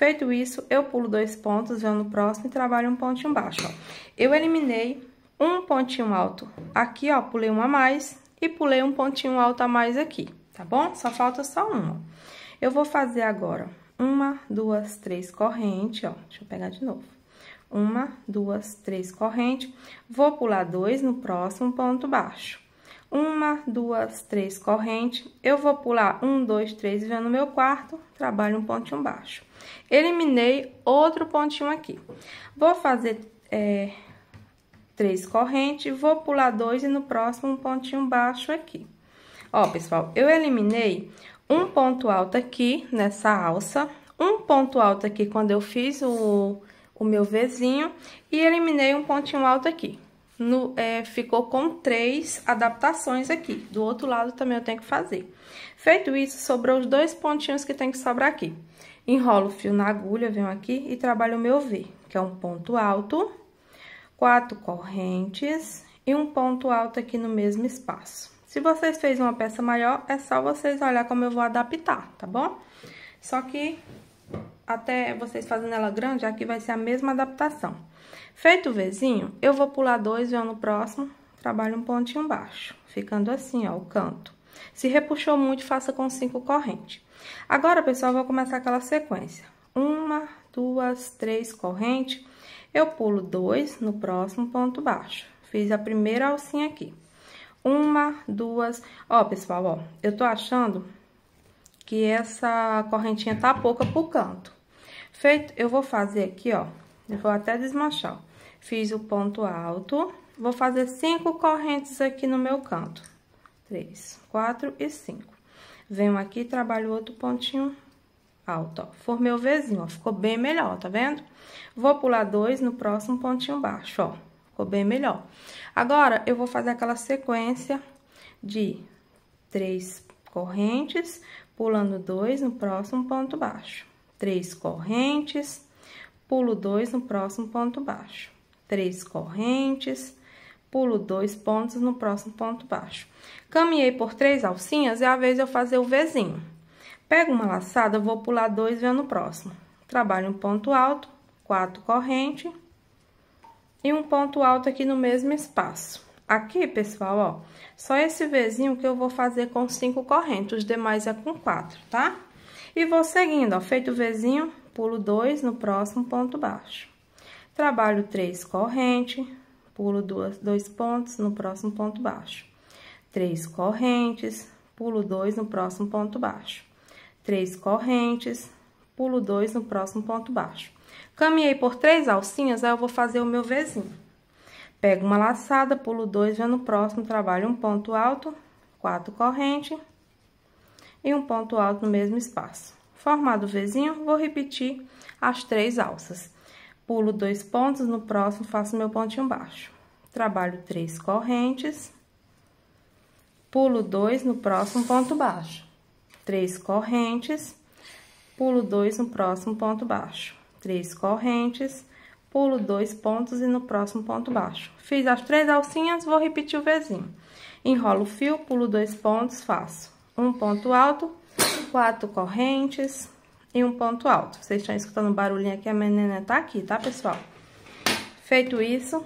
Feito isso, eu pulo dois pontos, venho no próximo e trabalho um pontinho baixo, ó. Eu eliminei um pontinho alto aqui, ó, pulei um a mais e pulei um pontinho alto a mais aqui, tá bom? Só falta só um, ó. Eu vou fazer agora uma, duas, três corrente, ó. Deixa eu pegar de novo. Uma, duas, três corrente. Vou pular dois no próximo ponto baixo. Uma, duas, três corrente. Eu vou pular um, dois, três, venho no meu quarto, trabalho um pontinho baixo. Eliminei outro pontinho aqui. Vou fazer é, três correntes, vou pular dois e no próximo um pontinho baixo aqui. Ó, pessoal, eu eliminei um ponto alto aqui nessa alça, um ponto alto aqui quando eu fiz o, o meu vizinho e eliminei um pontinho alto aqui. No, é, ficou com três adaptações aqui. Do outro lado também eu tenho que fazer. Feito isso, sobrou os dois pontinhos que tem que sobrar aqui. Enrolo o fio na agulha, venho aqui e trabalho o meu V, que é um ponto alto, quatro correntes e um ponto alto aqui no mesmo espaço. Se vocês fez uma peça maior, é só vocês olhar como eu vou adaptar, tá bom? Só que até vocês fazendo ela grande, aqui vai ser a mesma adaptação. Feito o Vzinho, eu vou pular dois, venho no próximo, trabalho um pontinho baixo, ficando assim, ó, o canto. Se repuxou muito, faça com cinco correntes. Agora, pessoal, vou começar aquela sequência. Uma, duas, três corrente, eu pulo dois no próximo ponto baixo. Fiz a primeira alcinha aqui. Uma, duas... Ó, pessoal, ó, eu tô achando que essa correntinha tá pouca pro canto. Feito, eu vou fazer aqui, ó, eu vou até desmanchar, ó. Fiz o ponto alto, vou fazer cinco correntes aqui no meu canto. Três, quatro e cinco. Venho aqui, trabalho outro pontinho alto, ó. Formei o Vzinho, ó. Ficou bem melhor, tá vendo? Vou pular dois no próximo pontinho baixo, ó. Ficou bem melhor. Agora, eu vou fazer aquela sequência de três correntes, pulando dois no próximo ponto baixo. Três correntes, pulo dois no próximo ponto baixo. Três correntes, pulo dois pontos no próximo ponto baixo. Caminhei por três alcinhas, é a vez eu fazer o Vzinho. Pego uma laçada, vou pular dois e venho no próximo. Trabalho um ponto alto, quatro corrente e um ponto alto aqui no mesmo espaço. Aqui, pessoal, ó, só esse Vzinho que eu vou fazer com cinco correntes, os demais é com quatro, tá? E vou seguindo, ó, feito o Vzinho, pulo dois no próximo ponto baixo. Trabalho três corrente, pulo duas, dois pontos no próximo ponto baixo. Três correntes, pulo dois no próximo ponto baixo. Três correntes, pulo dois no próximo ponto baixo. Caminhei por três alcinhas, aí eu vou fazer o meu Vzinho. Pego uma laçada, pulo dois, já no próximo trabalho um ponto alto, quatro corrente e um ponto alto no mesmo espaço. Formado o Vzinho, vou repetir as três alças pulo dois pontos, no próximo faço meu pontinho baixo. Trabalho três correntes, pulo dois no próximo ponto baixo. Três correntes, pulo dois no próximo ponto baixo. Três correntes, pulo dois pontos e no próximo ponto baixo. Fiz as três alcinhas, vou repetir o vizinho. Enrolo o fio, pulo dois pontos, faço um ponto alto, quatro correntes, em um ponto alto. Vocês estão escutando o barulhinho aqui, a menina tá aqui, tá, pessoal? Feito isso,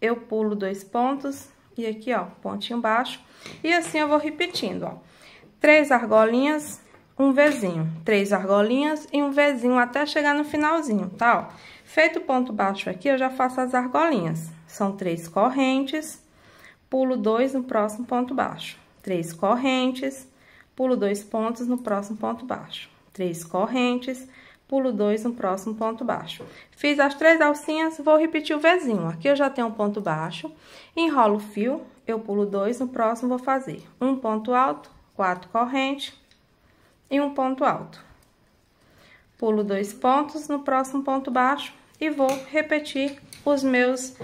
eu pulo dois pontos e aqui, ó, pontinho baixo. E assim eu vou repetindo, ó. Três argolinhas, um vezinho. Três argolinhas e um vezinho até chegar no finalzinho, tá, ó. Feito o ponto baixo aqui, eu já faço as argolinhas. São três correntes, pulo dois no próximo ponto baixo. Três correntes, pulo dois pontos no próximo ponto baixo três correntes, pulo dois no próximo ponto baixo. Fiz as três alcinhas, vou repetir o vizinho. Aqui eu já tenho um ponto baixo, enrolo o fio, eu pulo dois, no próximo vou fazer um ponto alto, quatro correntes e um ponto alto. Pulo dois pontos, no próximo ponto baixo, e vou repetir os meus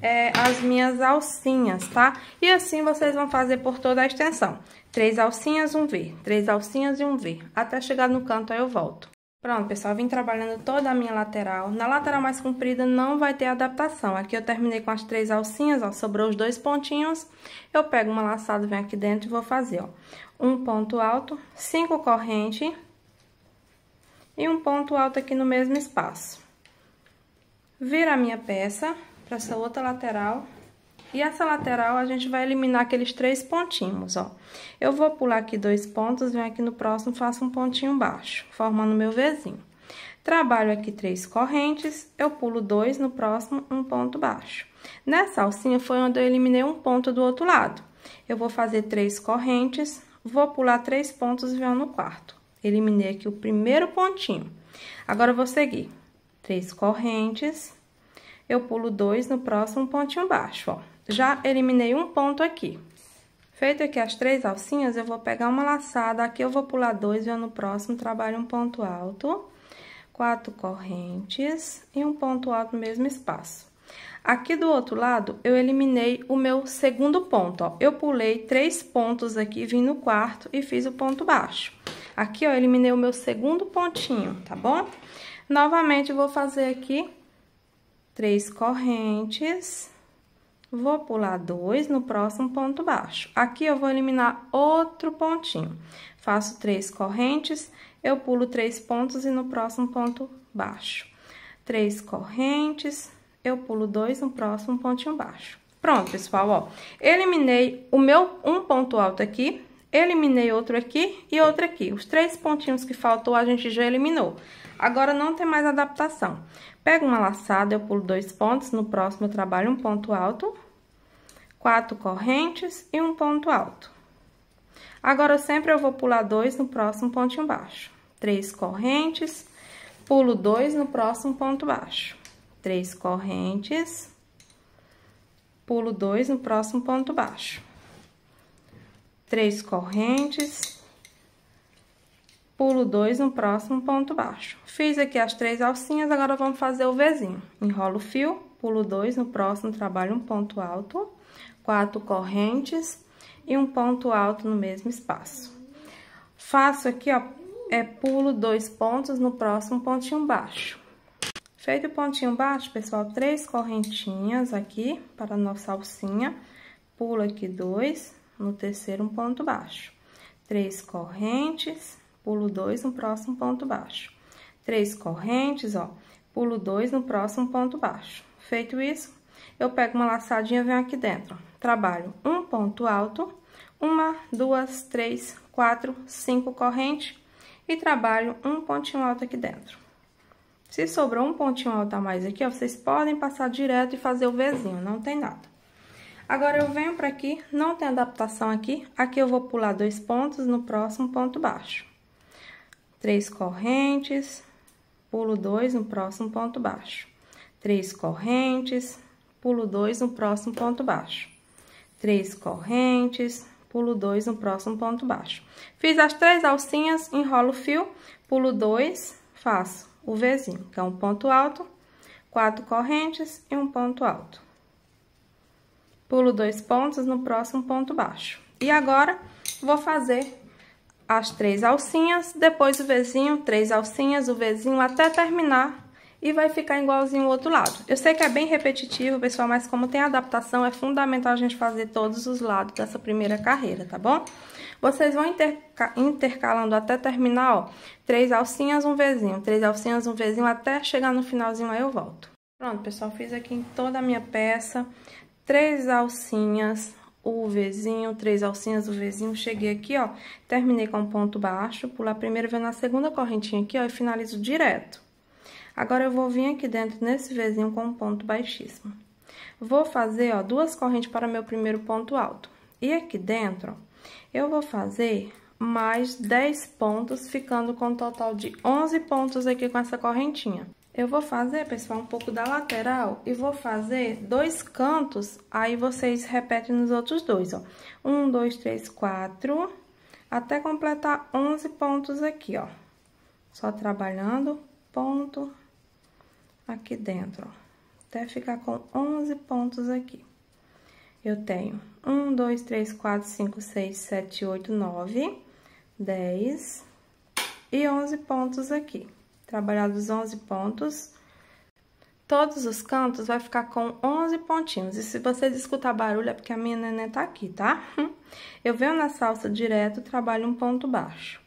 é, as minhas alcinhas, tá? E assim vocês vão fazer por toda a extensão. Três alcinhas, um V. Três alcinhas e um V. Até chegar no canto, aí eu volto. Pronto, pessoal, vim trabalhando toda a minha lateral. Na lateral mais comprida não vai ter adaptação. Aqui eu terminei com as três alcinhas, ó, sobrou os dois pontinhos. Eu pego uma laçada, venho aqui dentro e vou fazer, ó, um ponto alto, cinco corrente e um ponto alto aqui no mesmo espaço. Vira a minha peça para essa outra lateral e essa lateral, a gente vai eliminar aqueles três pontinhos, ó. Eu vou pular aqui dois pontos, venho aqui no próximo, faço um pontinho baixo, formando meu Vzinho. Trabalho aqui três correntes, eu pulo dois, no próximo, um ponto baixo. Nessa alcinha foi onde eu eliminei um ponto do outro lado. Eu vou fazer três correntes, vou pular três pontos e venho no quarto. Eliminei aqui o primeiro pontinho. Agora, eu vou seguir três correntes, eu pulo dois no próximo pontinho baixo, ó. Já eliminei um ponto aqui. Feito aqui as três alcinhas, eu vou pegar uma laçada, aqui eu vou pular dois, e no próximo, trabalho um ponto alto, quatro correntes e um ponto alto no mesmo espaço. Aqui do outro lado, eu eliminei o meu segundo ponto, ó. Eu pulei três pontos aqui, vim no quarto e fiz o ponto baixo. Aqui, ó, eliminei o meu segundo pontinho, tá bom? Novamente, vou fazer aqui três correntes vou pular dois no próximo ponto baixo. Aqui eu vou eliminar outro pontinho. Faço três correntes, eu pulo três pontos e no próximo ponto baixo. Três correntes, eu pulo dois no próximo pontinho baixo. Pronto, pessoal, ó. Eliminei o meu um ponto alto aqui, eliminei outro aqui e outro aqui. Os três pontinhos que faltou, a gente já eliminou. Agora, não tem mais adaptação. Pego uma laçada, eu pulo dois pontos, no próximo eu trabalho um ponto alto, quatro correntes e um ponto alto. Agora, sempre eu vou pular dois no próximo pontinho baixo. Três correntes, pulo dois no próximo ponto baixo. Três correntes, pulo dois no próximo ponto baixo. Três correntes, pulo dois no próximo ponto baixo. Fiz aqui as três alcinhas, agora vamos fazer o Vzinho. Enrolo o fio, pulo dois no próximo trabalho um ponto alto quatro correntes e um ponto alto no mesmo espaço. Faço aqui, ó, é pulo dois pontos no próximo pontinho baixo. Feito o pontinho baixo, pessoal, três correntinhas aqui para nossa alcinha. Pulo aqui dois, no terceiro um ponto baixo. Três correntes, pulo dois no próximo ponto baixo. Três correntes, ó, pulo dois no próximo ponto baixo. Feito isso, eu pego uma laçadinha e venho aqui dentro, ó trabalho um ponto alto, uma, duas, três, quatro, cinco correntes e trabalho um pontinho alto aqui dentro. Se sobrou um pontinho alto a mais aqui, ó, vocês podem passar direto e fazer o Vzinho, não tem nada. Agora, eu venho para aqui, não tem adaptação aqui, aqui eu vou pular dois pontos no próximo ponto baixo. Três correntes, pulo dois no próximo ponto baixo. Três correntes, pulo dois no próximo ponto baixo três correntes, pulo dois no próximo ponto baixo. Fiz as três alcinhas, enrolo o fio, pulo dois, faço o Vzinho, que é um ponto alto, quatro correntes e um ponto alto. Pulo dois pontos no próximo ponto baixo. E agora, vou fazer as três alcinhas, depois o Vzinho, três alcinhas, o Vzinho, até terminar e vai ficar igualzinho o outro lado. Eu sei que é bem repetitivo, pessoal, mas como tem adaptação, é fundamental a gente fazer todos os lados dessa primeira carreira, tá bom? Vocês vão interca intercalando até terminar, ó, três alcinhas, um vezinho, três alcinhas, um vezinho, até chegar no finalzinho, aí eu volto. Pronto, pessoal, fiz aqui em toda a minha peça, três alcinhas, o vezinho, três alcinhas, o vezinho. cheguei aqui, ó, terminei com ponto baixo, pular primeiro, vem na segunda correntinha aqui, ó, e finalizo direto. Agora, eu vou vir aqui dentro nesse Vzinho com um ponto baixíssimo. Vou fazer, ó, duas correntes para meu primeiro ponto alto. E aqui dentro, ó, eu vou fazer mais 10 pontos, ficando com um total de 11 pontos aqui com essa correntinha. Eu vou fazer, pessoal, um pouco da lateral e vou fazer dois cantos, aí vocês repetem nos outros dois, ó. Um, dois, três, quatro, até completar 11 pontos aqui, ó. Só trabalhando, ponto, aqui dentro, ó. Até ficar com 11 pontos aqui. Eu tenho 1, 2, 3, 4, 5, 6, 7, 8, 9, 10 e 11 pontos aqui. Trabalhados 11 pontos, todos os cantos vai ficar com 11 pontinhos. E se vocês escutar barulho, é porque a minha neném tá aqui, tá? Eu venho na salsa direto, trabalho um ponto baixo.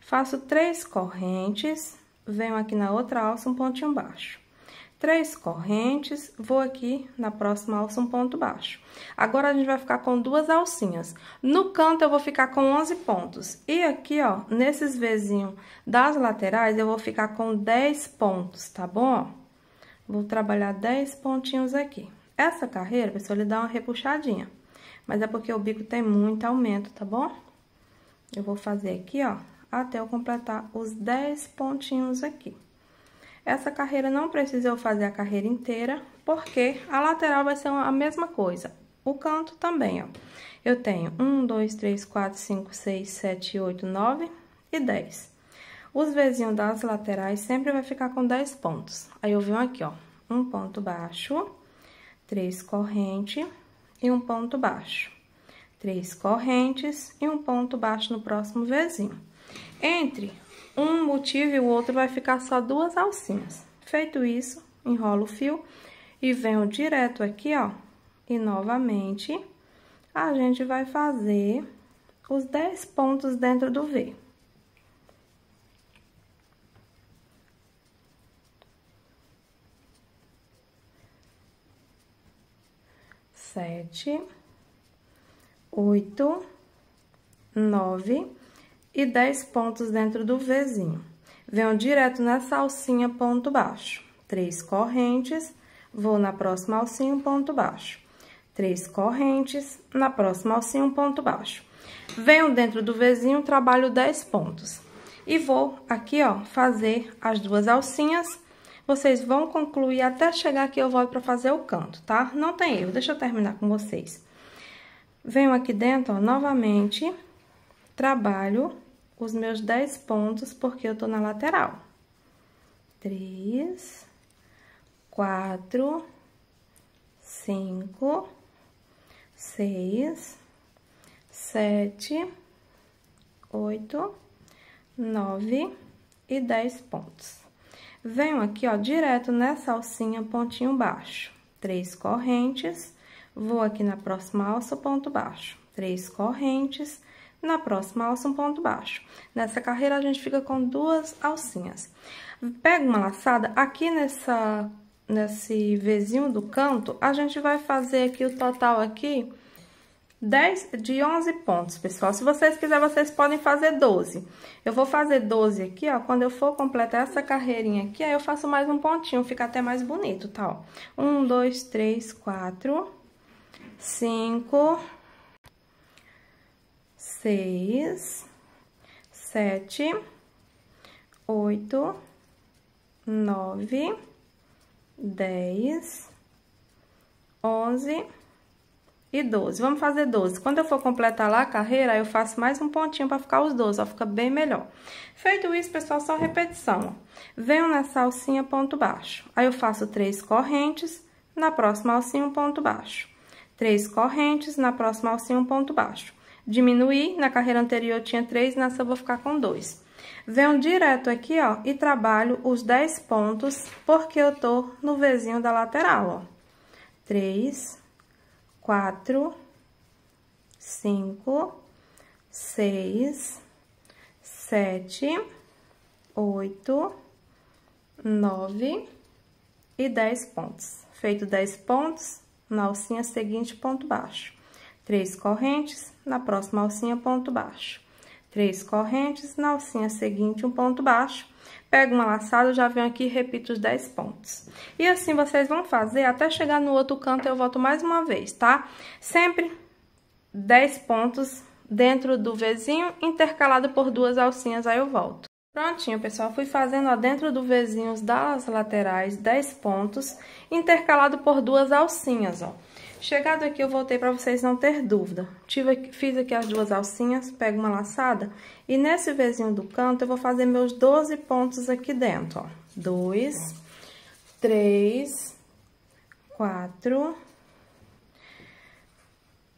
Faço três correntes, venho aqui na outra alça, um pontinho baixo três correntes, vou aqui na próxima alça um ponto baixo. Agora, a gente vai ficar com duas alcinhas. No canto, eu vou ficar com 11 pontos. E aqui, ó, nesses vizinhos das laterais, eu vou ficar com 10 pontos, tá bom? Vou trabalhar 10 pontinhos aqui. Essa carreira, pessoal, ele dá uma repuxadinha. Mas é porque o bico tem muito aumento, tá bom? Eu vou fazer aqui, ó, até eu completar os 10 pontinhos aqui. Essa carreira não precisa eu fazer a carreira inteira, porque a lateral vai ser a mesma coisa. O canto também, ó. Eu tenho 1, 2, 3, 4, 5, 6, 7, 8, 9 e 10. Os vizinhos das laterais sempre vai ficar com 10 pontos. Aí, eu venho aqui, ó, um ponto baixo, três corrente e um ponto baixo. Três correntes e um ponto baixo no próximo vizinho. Entre um motivo e o outro vai ficar só duas alcinhas. Feito isso, enrolo o fio e venho direto aqui, ó, e novamente a gente vai fazer os 10 pontos dentro do V. Sete, oito, nove e 10 pontos dentro do Vzinho. Venho direto na alcinha ponto baixo. Três correntes, vou na próxima alcinha um ponto baixo. Três correntes, na próxima alcinha um ponto baixo. Venho dentro do Vzinho, trabalho 10 pontos. E vou aqui, ó, fazer as duas alcinhas. Vocês vão concluir até chegar aqui, eu volto pra fazer o canto, tá? Não tem erro, deixa eu terminar com vocês. Venho aqui dentro, ó, novamente, trabalho os meus dez pontos, porque eu tô na lateral. Três, quatro, cinco, seis, sete, oito, nove e dez pontos. Venho aqui, ó, direto nessa alcinha, pontinho baixo. Três correntes, vou aqui na próxima alça, ponto baixo. Três correntes, na próxima alça um ponto baixo. Nessa carreira, a gente fica com duas alcinhas. Pega uma laçada, aqui nessa, nesse vizinho do canto, a gente vai fazer aqui o total aqui 10, de 11 pontos, pessoal. Se vocês quiserem, vocês podem fazer 12. Eu vou fazer 12 aqui, ó, quando eu for completar essa carreirinha aqui, aí eu faço mais um pontinho, fica até mais bonito, tá, ó. 1, 2, 3, 4, 5 seis, sete, oito, nove, dez, onze e doze. Vamos fazer doze. Quando eu for completar lá a carreira, eu faço mais um pontinho para ficar os doze, ó, fica bem melhor. Feito isso, pessoal, só repetição, ó. Venho na salsinha ponto baixo. Aí eu faço três correntes, na próxima alcinha um ponto baixo. Três correntes, na próxima alcinha um ponto baixo diminuir. Na carreira anterior tinha três, nessa vou ficar com dois. Venho direto aqui, ó, e trabalho os dez pontos, porque eu tô no vizinho da lateral, ó. Três, quatro, cinco, seis, sete, oito, nove e dez pontos. Feito dez pontos, na alcinha seguinte, ponto baixo. Três correntes, na próxima alcinha, ponto baixo. Três correntes, na alcinha seguinte, um ponto baixo. Pego uma laçada, já venho aqui e repito os 10 pontos. E assim vocês vão fazer até chegar no outro canto, eu volto mais uma vez, tá? Sempre 10 pontos dentro do vizinho, intercalado por duas alcinhas, aí eu volto. Prontinho, pessoal, fui fazendo ó, dentro do vizinho das laterais 10 pontos, intercalado por duas alcinhas, ó. Chegado aqui, eu voltei para vocês não ter dúvida. Tive, fiz aqui as duas alcinhas, pego uma laçada e nesse vizinho do canto eu vou fazer meus 12 pontos aqui dentro, ó. Dois, três, quatro,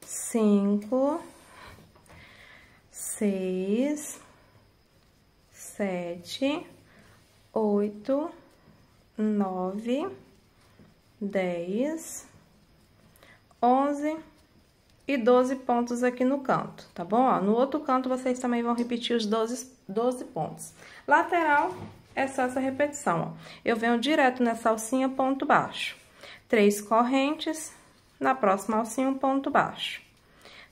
cinco, seis, sete, oito, nove, dez... 11 e 12 pontos aqui no canto, tá bom? Ó, no outro canto, vocês também vão repetir os 12, 12 pontos. Lateral, é só essa repetição, ó. Eu venho direto nessa alcinha, ponto baixo. Três correntes, na próxima alcinha, um ponto baixo.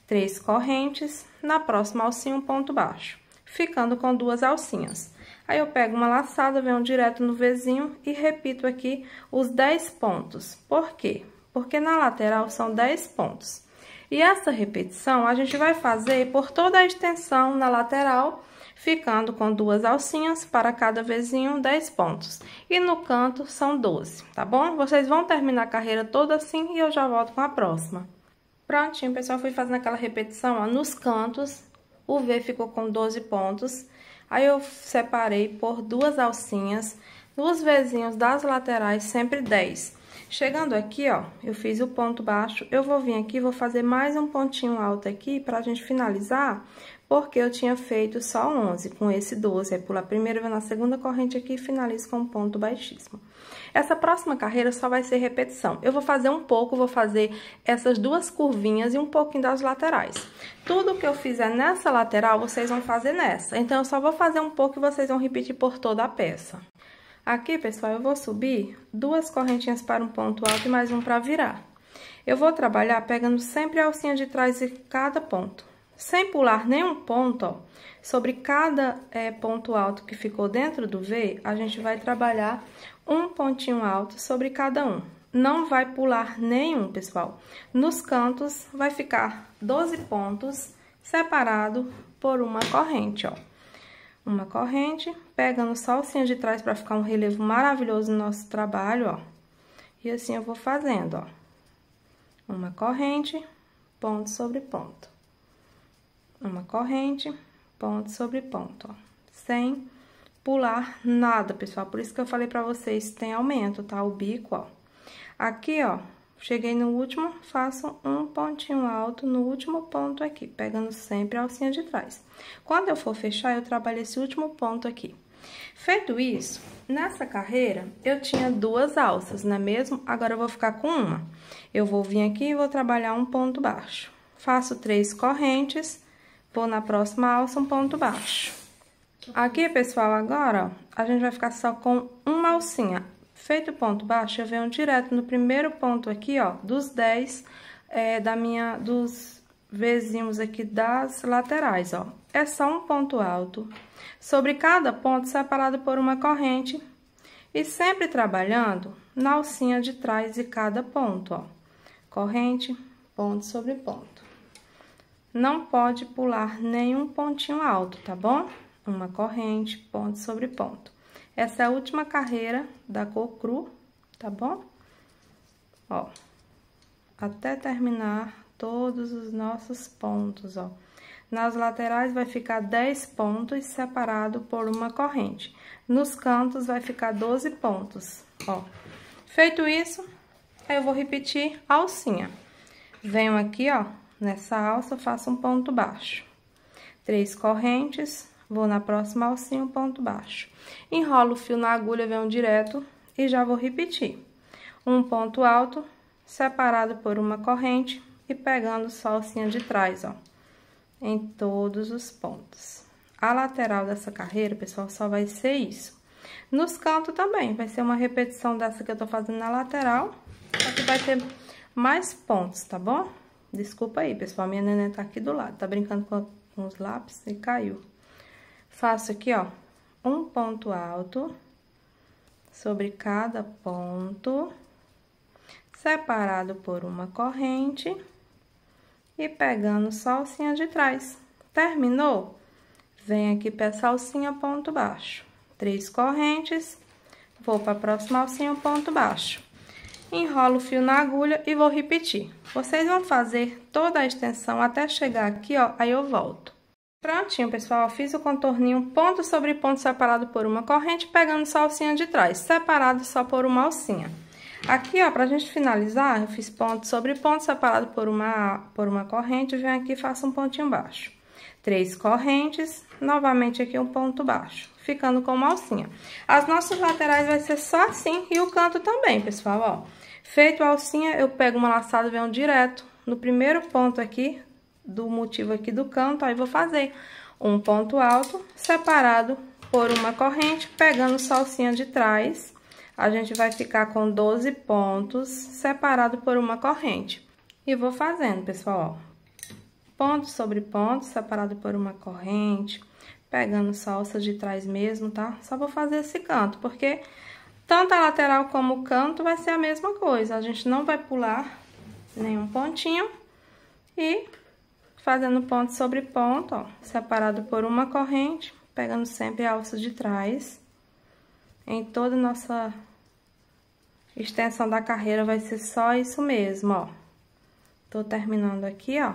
Três correntes, na próxima alcinha, um ponto baixo. Ficando com duas alcinhas. Aí, eu pego uma laçada, venho direto no vizinho e repito aqui os 10 pontos. Por quê? porque na lateral são 10 pontos. E essa repetição a gente vai fazer por toda a extensão na lateral, ficando com duas alcinhas para cada vezinho, 10 pontos. E no canto são 12, tá bom? Vocês vão terminar a carreira toda assim e eu já volto com a próxima. Prontinho, pessoal, fui fazendo aquela repetição, ó, nos cantos, o V ficou com 12 pontos. Aí, eu separei por duas alcinhas, duas vezinhos das laterais, sempre 10. Chegando aqui, ó, eu fiz o ponto baixo, eu vou vir aqui, vou fazer mais um pontinho alto aqui pra gente finalizar, porque eu tinha feito só 11, com esse 12, é pular primeiro, vem na segunda corrente aqui e finalizo com um ponto baixíssimo. Essa próxima carreira só vai ser repetição. Eu vou fazer um pouco, vou fazer essas duas curvinhas e um pouquinho das laterais. Tudo que eu fizer nessa lateral, vocês vão fazer nessa. Então, eu só vou fazer um pouco e vocês vão repetir por toda a peça. Aqui, pessoal, eu vou subir duas correntinhas para um ponto alto e mais um para virar. Eu vou trabalhar pegando sempre a alcinha de trás de cada ponto. Sem pular nenhum ponto, ó, sobre cada é, ponto alto que ficou dentro do V, a gente vai trabalhar um pontinho alto sobre cada um. Não vai pular nenhum, pessoal. Nos cantos, vai ficar 12 pontos separado por uma corrente, ó uma corrente, pegando só o cinho de trás para ficar um relevo maravilhoso no nosso trabalho, ó. E assim eu vou fazendo, ó. Uma corrente, ponto sobre ponto. Uma corrente, ponto sobre ponto, ó. Sem pular nada, pessoal. Por isso que eu falei pra vocês, tem aumento, tá? O bico, ó. Aqui, ó, Cheguei no último, faço um pontinho alto no último ponto aqui, pegando sempre a alcinha de trás. Quando eu for fechar, eu trabalho esse último ponto aqui. Feito isso, nessa carreira, eu tinha duas alças, não é mesmo? Agora, eu vou ficar com uma. Eu vou vir aqui e vou trabalhar um ponto baixo. Faço três correntes, vou na próxima alça, um ponto baixo. Aqui, pessoal, agora, ó, a gente vai ficar só com uma alcinha. Feito o ponto baixo, eu venho direto no primeiro ponto aqui, ó, dos 10 é, da minha, dos vizinhos aqui das laterais, ó. É só um ponto alto. Sobre cada ponto, separado por uma corrente. E sempre trabalhando na alcinha de trás de cada ponto, ó. Corrente, ponto sobre ponto. Não pode pular nenhum pontinho alto, tá bom? Uma corrente, ponto sobre ponto. Essa é a última carreira da cor cru, tá bom? Ó, até terminar todos os nossos pontos, ó. Nas laterais vai ficar 10 pontos separado por uma corrente. Nos cantos vai ficar 12 pontos, ó. Feito isso, eu vou repetir a alcinha. Venho aqui, ó, nessa alça, faço um ponto baixo. Três correntes, Vou na próxima alcinha, um ponto baixo. Enrolo o fio na agulha, venho direto e já vou repetir. Um ponto alto, separado por uma corrente e pegando só a alcinha de trás, ó. Em todos os pontos. A lateral dessa carreira, pessoal, só vai ser isso. Nos cantos também, vai ser uma repetição dessa que eu tô fazendo na lateral, só que vai ter mais pontos, tá bom? Desculpa aí, pessoal, minha neném tá aqui do lado, tá brincando com os lápis e caiu. Faço aqui, ó, um ponto alto sobre cada ponto, separado por uma corrente e pegando só alcinha de trás. Terminou? Vem aqui pra alcinha ponto baixo. Três correntes, vou para a próxima alcinha um ponto baixo. Enrolo o fio na agulha e vou repetir. Vocês vão fazer toda a extensão até chegar aqui, ó, aí eu volto. Prontinho, pessoal. Fiz o contorninho ponto sobre ponto separado por uma corrente, pegando só a alcinha de trás, separado só por uma alcinha. Aqui, ó, pra gente finalizar, eu fiz ponto sobre ponto separado por uma, por uma corrente, venho aqui e faço um pontinho baixo. Três correntes, novamente aqui um ponto baixo, ficando com uma alcinha. As nossas laterais vai ser só assim e o canto também, pessoal, ó. Feito a alcinha, eu pego uma laçada e venho direto no primeiro ponto aqui, do motivo aqui do canto, aí vou fazer um ponto alto separado por uma corrente, pegando salsinha de trás, a gente vai ficar com 12 pontos separado por uma corrente. E vou fazendo, pessoal, ó. Ponto sobre ponto, separado por uma corrente, pegando salsa de trás mesmo, tá? Só vou fazer esse canto, porque tanto a lateral como o canto vai ser a mesma coisa. A gente não vai pular nenhum pontinho e fazendo ponto sobre ponto, ó, separado por uma corrente, pegando sempre a alça de trás. Em toda a nossa extensão da carreira vai ser só isso mesmo, ó. Tô terminando aqui, ó,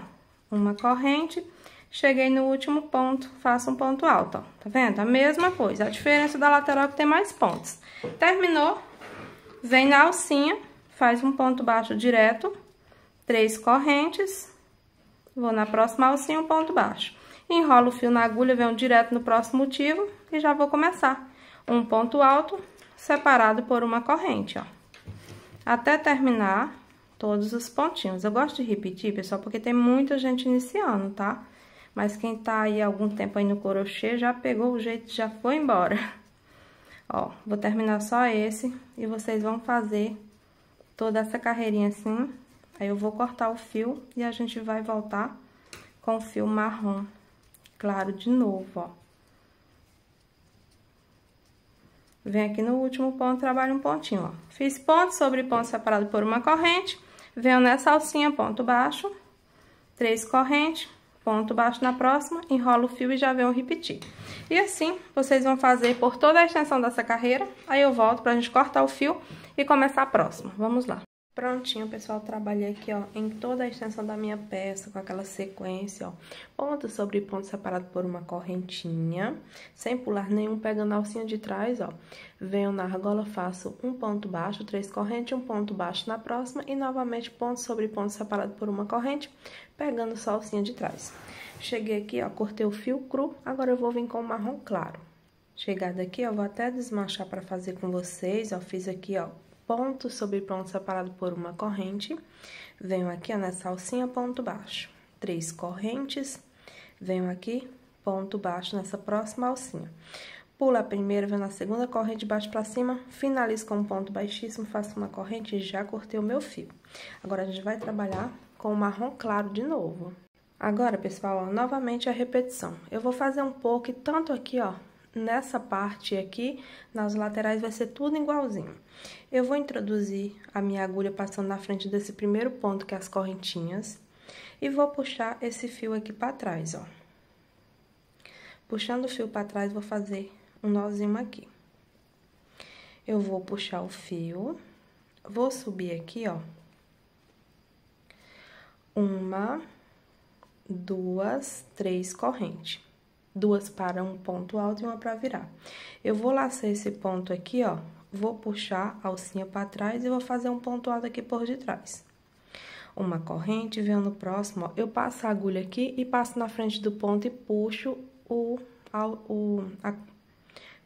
uma corrente, cheguei no último ponto, faço um ponto alto, ó. Tá vendo? A mesma coisa, a diferença da lateral é que tem mais pontos. Terminou, vem na alcinha, faz um ponto baixo direto, três correntes, vou na próxima alcinha um ponto baixo. Enrolo o fio na agulha, venho direto no próximo motivo e já vou começar. Um ponto alto separado por uma corrente, ó. Até terminar todos os pontinhos. Eu gosto de repetir, pessoal, porque tem muita gente iniciando, tá? Mas quem tá aí algum tempo aí no crochê já pegou o jeito, já foi embora. Ó, vou terminar só esse e vocês vão fazer toda essa carreirinha assim Aí eu vou cortar o fio e a gente vai voltar com o fio marrom claro de novo, ó. Vem aqui no último ponto, trabalho um pontinho, ó. Fiz ponto sobre ponto separado por uma corrente, venho nessa alcinha, ponto baixo, três correntes, ponto baixo na próxima, Enrolo o fio e já venho repetir. E assim, vocês vão fazer por toda a extensão dessa carreira, aí eu volto pra gente cortar o fio e começar a próxima. Vamos lá. Prontinho, pessoal, trabalhei aqui, ó, em toda a extensão da minha peça, com aquela sequência, ó, ponto sobre ponto separado por uma correntinha, sem pular nenhum, pegando a alcinha de trás, ó, venho na argola, faço um ponto baixo, três correntes, um ponto baixo na próxima e novamente ponto sobre ponto separado por uma corrente, pegando só a alcinha de trás. Cheguei aqui, ó, cortei o fio cru, agora eu vou vir com o marrom claro. Chegada aqui, ó, vou até desmanchar para fazer com vocês, ó, fiz aqui, ó, ponto sobre ponto separado por uma corrente. Venho aqui ó, nessa alcinha, ponto baixo. Três correntes. Venho aqui, ponto baixo nessa próxima alcinha. Pula a primeira, venho na segunda corrente, baixo para cima, finalizo com um ponto baixíssimo, faço uma corrente e já cortei o meu fio. Agora, a gente vai trabalhar com o marrom claro de novo. Agora, pessoal, ó, novamente a repetição. Eu vou fazer um pouco, tanto aqui, ó, nessa parte aqui, nas laterais, vai ser tudo igualzinho. Eu vou introduzir a minha agulha passando na frente desse primeiro ponto, que é as correntinhas, e vou puxar esse fio aqui para trás, ó. Puxando o fio para trás, vou fazer um nozinho aqui. Eu vou puxar o fio, vou subir aqui, ó. Uma, duas, três correntes duas para um ponto alto e uma para virar. Eu vou laçar esse ponto aqui, ó, vou puxar a alcinha para trás e vou fazer um ponto alto aqui por detrás. Uma corrente, venho no próximo, ó, eu passo a agulha aqui e passo na frente do ponto e puxo o, a, o a,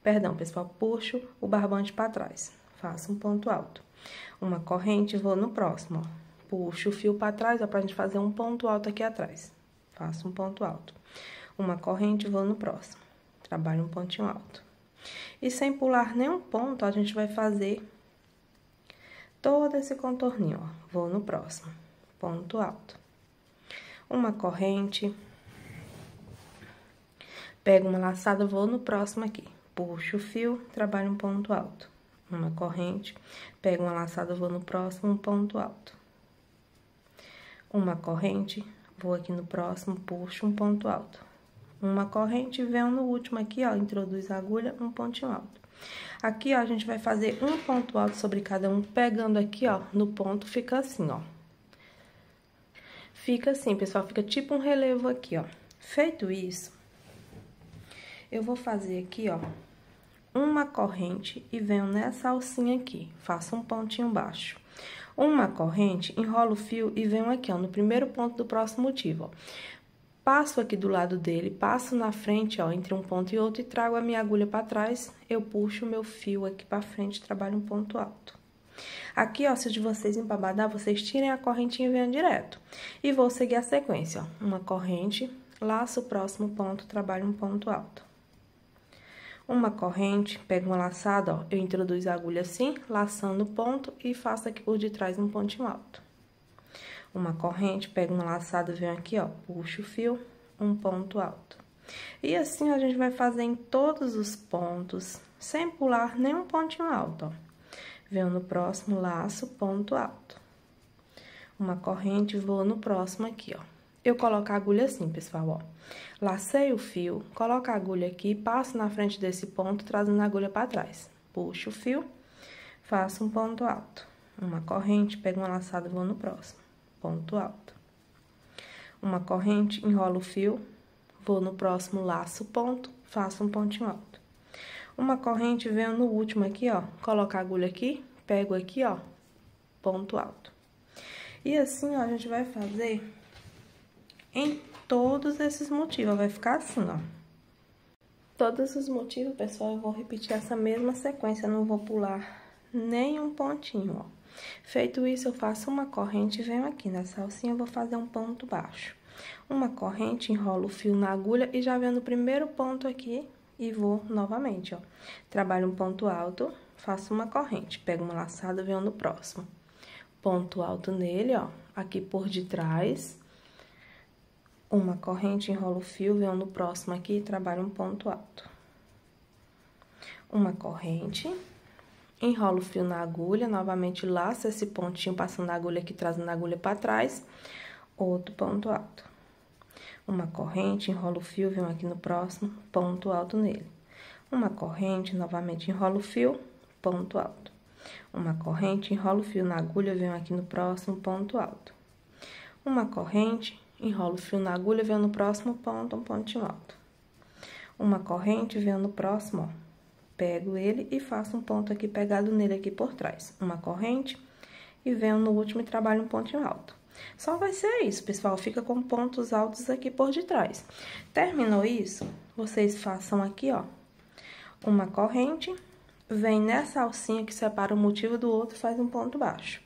perdão, pessoal, puxo o barbante para trás, faço um ponto alto. Uma corrente, vou no próximo, ó, puxo o fio para trás, ó, pra gente fazer um ponto alto aqui atrás. Faço um ponto alto uma corrente, vou no próximo. Trabalho um pontinho alto. E sem pular nenhum ponto, a gente vai fazer todo esse contorninho, ó. Vou no próximo. Ponto alto. Uma corrente. Pego uma laçada, vou no próximo aqui. Puxo o fio, trabalho um ponto alto. Uma corrente. Pego uma laçada, vou no próximo, um ponto alto uma corrente, vou aqui no próximo, puxo um ponto alto uma corrente e venho no último aqui, ó, introduz a agulha, um pontinho alto. Aqui, ó, a gente vai fazer um ponto alto sobre cada um, pegando aqui, ó, no ponto, fica assim, ó. Fica assim, pessoal, fica tipo um relevo aqui, ó. Feito isso, eu vou fazer aqui, ó, uma corrente e venho nessa alcinha aqui, faço um pontinho baixo. Uma corrente, enrolo o fio e venho aqui, ó, no primeiro ponto do próximo motivo, ó. Passo aqui do lado dele, passo na frente, ó, entre um ponto e outro e trago a minha agulha para trás. Eu puxo o meu fio aqui para frente, trabalho um ponto alto. Aqui, ó, se de vocês empabadar, vocês tirem a correntinha e venham direto. E vou seguir a sequência, ó. Uma corrente, laço o próximo ponto, trabalho um ponto alto. Uma corrente, pego uma laçada, ó, eu introduzo a agulha assim, laçando o ponto e faço aqui por detrás um pontinho alto uma corrente, pego um laçado, venho aqui, ó, puxo o fio, um ponto alto. E assim a gente vai fazer em todos os pontos, sem pular nenhum pontinho alto, ó. Venho no próximo laço, ponto alto. Uma corrente, vou no próximo aqui, ó. Eu coloco a agulha assim, pessoal, ó. Lacei o fio, coloco a agulha aqui, passo na frente desse ponto, trazendo a agulha para trás. Puxo o fio, faço um ponto alto. Uma corrente, pego uma laçada, vou no próximo ponto alto. Uma corrente, enrolo o fio, vou no próximo laço, ponto, faço um pontinho alto. Uma corrente, venho no último aqui, ó, coloco a agulha aqui, pego aqui, ó, ponto alto. E assim, ó, a gente vai fazer em todos esses motivos, vai ficar assim, ó. Todos os motivos, pessoal, eu vou repetir essa mesma sequência, não vou pular nenhum pontinho, ó. Feito isso, eu faço uma corrente e venho aqui na salsinha, vou fazer um ponto baixo. Uma corrente, enrolo o fio na agulha e já venho no primeiro ponto aqui e vou novamente, ó. Trabalho um ponto alto, faço uma corrente, pego uma laçada, venho no próximo. Ponto alto nele, ó, aqui por de trás. Uma corrente, enrolo o fio, venho no próximo aqui e trabalho um ponto alto. Uma corrente enrola o fio na agulha, novamente laça esse pontinho passando a agulha aqui, trazendo a agulha para trás, outro ponto alto. Uma corrente, enrola o fio, vem aqui no próximo, ponto alto nele. Uma corrente, novamente enrola o fio, ponto alto. Uma corrente, enrola o fio na agulha, venho aqui no próximo ponto alto. Uma corrente, enrola o fio na agulha, venho no próximo ponto, um pontinho alto. Uma corrente, venho no próximo, ó. Pego ele e faço um ponto aqui pegado nele aqui por trás. Uma corrente e venho no último e trabalho um pontinho alto. Só vai ser isso, pessoal. Fica com pontos altos aqui por detrás. Terminou isso, vocês façam aqui, ó, uma corrente, vem nessa alcinha que separa um motivo do outro, faz um ponto baixo.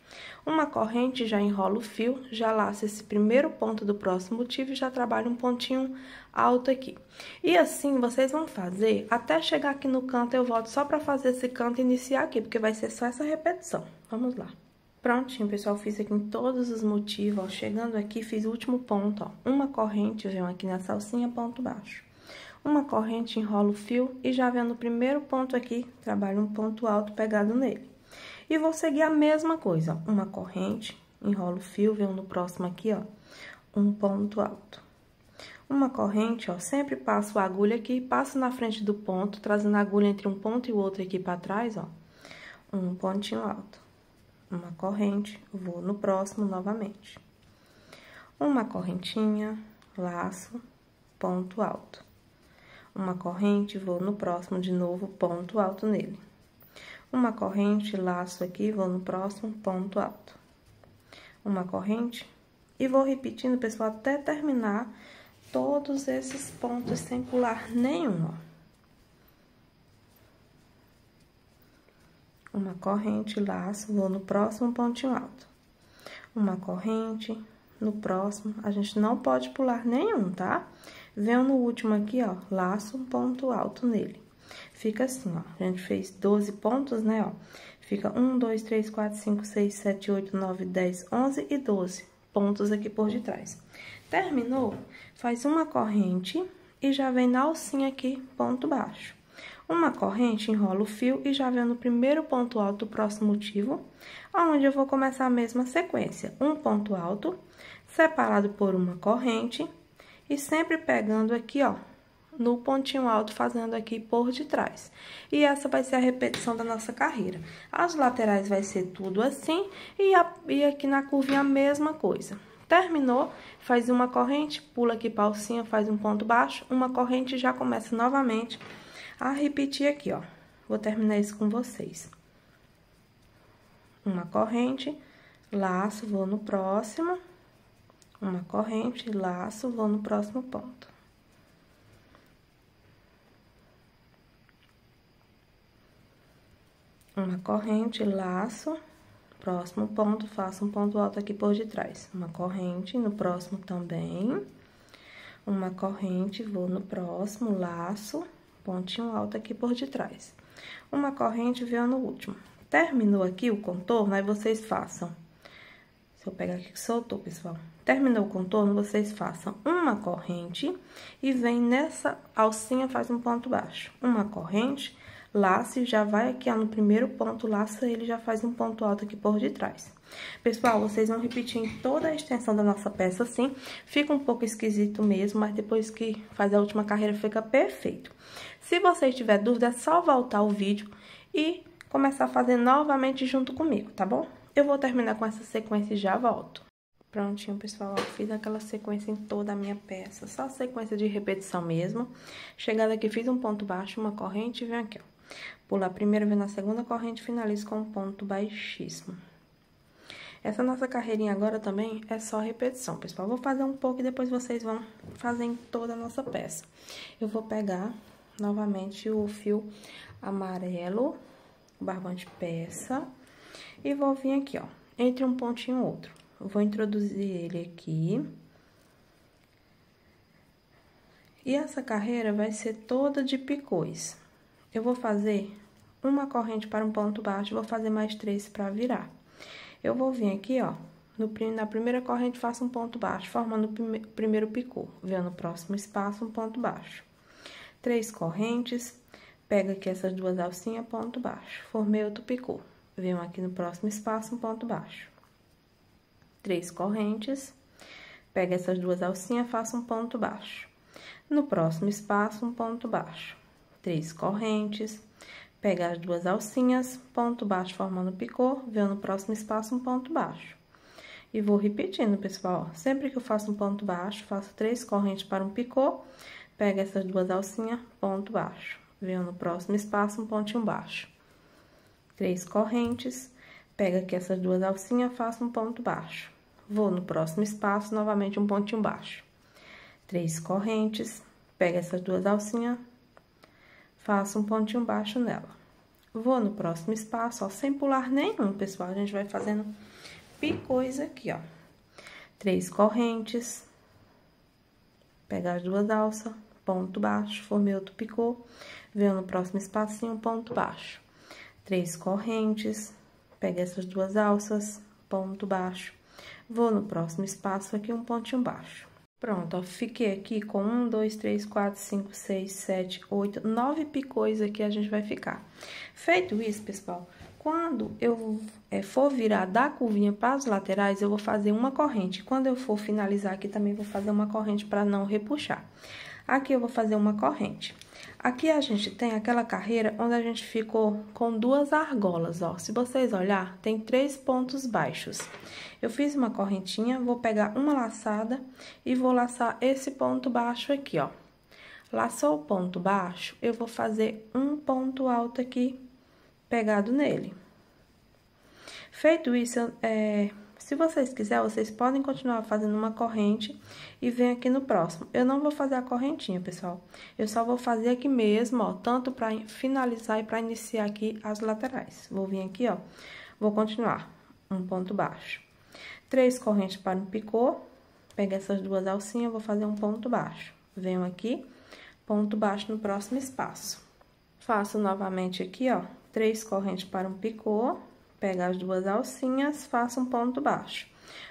Uma corrente já enrola o fio, já laça esse primeiro ponto do próximo motivo e já trabalha um pontinho alto aqui. E assim vocês vão fazer até chegar aqui no canto, eu volto só pra fazer esse canto iniciar aqui, porque vai ser só essa repetição. Vamos lá. Prontinho, pessoal, fiz aqui em todos os motivos, ó, chegando aqui, fiz o último ponto, ó, uma corrente, vem aqui na salsinha, ponto baixo. Uma corrente, enrola o fio e já vendo o primeiro ponto aqui, trabalho um ponto alto pegado nele. E vou seguir a mesma coisa, ó, uma corrente, enrolo o fio, venho no próximo aqui, ó, um ponto alto. Uma corrente, ó, sempre passo a agulha aqui, passo na frente do ponto, trazendo a agulha entre um ponto e o outro aqui para trás, ó, um pontinho alto. Uma corrente, vou no próximo novamente. Uma correntinha, laço, ponto alto. Uma corrente, vou no próximo de novo, ponto alto nele uma corrente, laço aqui, vou no próximo ponto alto. Uma corrente. E vou repetindo, pessoal, até terminar todos esses pontos sem pular nenhum, ó. Uma corrente, laço, vou no próximo pontinho alto. Uma corrente, no próximo, a gente não pode pular nenhum, tá? Venho no último aqui, ó, laço um ponto alto nele. Fica assim, ó. A gente fez 12 pontos, né, ó. Fica 1, 2, 3, 4, 5, 6, 7, 8, 9, 10, 11 e 12 pontos aqui por trás. Terminou? Faz uma corrente e já vem na alcinha aqui, ponto baixo. Uma corrente, enrola o fio e já vem no primeiro ponto alto do próximo motivo, onde eu vou começar a mesma sequência. Um ponto alto, separado por uma corrente, e sempre pegando aqui, ó, no pontinho alto, fazendo aqui por de trás. E essa vai ser a repetição da nossa carreira. As laterais vai ser tudo assim, e, a, e aqui na curvinha a mesma coisa. Terminou, faz uma corrente, pula aqui pra alcinha, faz um ponto baixo, uma corrente já começa novamente a repetir aqui, ó. Vou terminar isso com vocês. Uma corrente, laço, vou no próximo, uma corrente, laço, vou no próximo ponto. uma corrente, laço, próximo ponto, faço um ponto alto aqui por detrás. Uma corrente, no próximo também. Uma corrente, vou no próximo, laço, pontinho alto aqui por detrás. Uma corrente, venho no último. Terminou aqui o contorno, aí vocês façam. Se eu pegar aqui que soltou, pessoal. Terminou o contorno, vocês façam uma corrente e vem nessa alcinha, faz um ponto baixo. Uma corrente laço, já vai aqui ó, no primeiro ponto, laça ele já faz um ponto alto aqui por detrás. Pessoal, vocês vão repetir em toda a extensão da nossa peça assim, fica um pouco esquisito mesmo, mas depois que faz a última carreira fica perfeito. Se vocês tiver dúvida, é só voltar o vídeo e começar a fazer novamente junto comigo, tá bom? Eu vou terminar com essa sequência e já volto. Prontinho, pessoal, ó, fiz aquela sequência em toda a minha peça, só sequência de repetição mesmo. Chegando aqui, fiz um ponto baixo, uma corrente e venho aqui, ó. Pular a primeira, vem na segunda corrente, finaliza com um ponto baixíssimo. Essa nossa carreirinha agora também é só repetição, pessoal. Vou fazer um pouco e depois vocês vão fazendo toda a nossa peça. Eu vou pegar novamente o fio amarelo, o barbante peça, e vou vir aqui, ó, entre um pontinho e outro. Eu vou introduzir ele aqui. E essa carreira vai ser toda de picôs eu vou fazer uma corrente para um ponto baixo, vou fazer mais três para virar. Eu vou vir aqui, ó, no, na primeira corrente faço um ponto baixo, formando o prime, primeiro picô. Venho no próximo espaço, um ponto baixo. Três correntes, pego aqui essas duas alcinhas, ponto baixo. Formei outro picô. Venho aqui no próximo espaço, um ponto baixo. Três correntes, pego essas duas alcinhas, faço um ponto baixo. No próximo espaço, um ponto baixo três correntes, pega as duas alcinhas, ponto baixo formando picô, venho no próximo espaço um ponto baixo. E vou repetindo, pessoal, sempre que eu faço um ponto baixo, faço três correntes para um picô, pega essas duas alcinhas, ponto baixo, venho no próximo espaço um pontinho baixo. Três correntes, pega aqui essas duas alcinhas, faço um ponto baixo. Vou no próximo espaço, novamente um pontinho baixo. Três correntes, pega essas duas alcinhas, faço um pontinho baixo nela. Vou no próximo espaço, ó, sem pular nenhum, pessoal. A gente vai fazendo picôs aqui, ó. Três correntes. Pegar as duas alças, ponto baixo, formei outro picô. Venho no próximo espacinho, ponto baixo. Três correntes. Pega essas duas alças, ponto baixo. Vou no próximo espaço aqui, um pontinho baixo. Pronto, ó, fiquei aqui com um, dois, três, quatro, cinco, seis, sete, oito, nove picôs aqui a gente vai ficar. Feito isso, pessoal, quando eu é, for virar da curvinha para as laterais, eu vou fazer uma corrente. Quando eu for finalizar aqui, também vou fazer uma corrente para não repuxar. Aqui eu vou fazer uma corrente aqui a gente tem aquela carreira onde a gente ficou com duas argolas, ó. Se vocês olhar, tem três pontos baixos. Eu fiz uma correntinha, vou pegar uma laçada e vou laçar esse ponto baixo aqui, ó. Laçou o ponto baixo, eu vou fazer um ponto alto aqui pegado nele. Feito isso, é, se vocês quiserem, vocês podem continuar fazendo uma corrente e vem aqui no próximo. Eu não vou fazer a correntinha, pessoal. Eu só vou fazer aqui mesmo, ó, tanto para finalizar e para iniciar aqui as laterais. Vou vir aqui, ó, vou continuar. Um ponto baixo. Três correntes para um picô. Pega essas duas alcinhas, vou fazer um ponto baixo. Venho aqui, ponto baixo no próximo espaço. Faço novamente aqui, ó, três correntes para um picô Pego as duas alcinhas, faço um ponto baixo.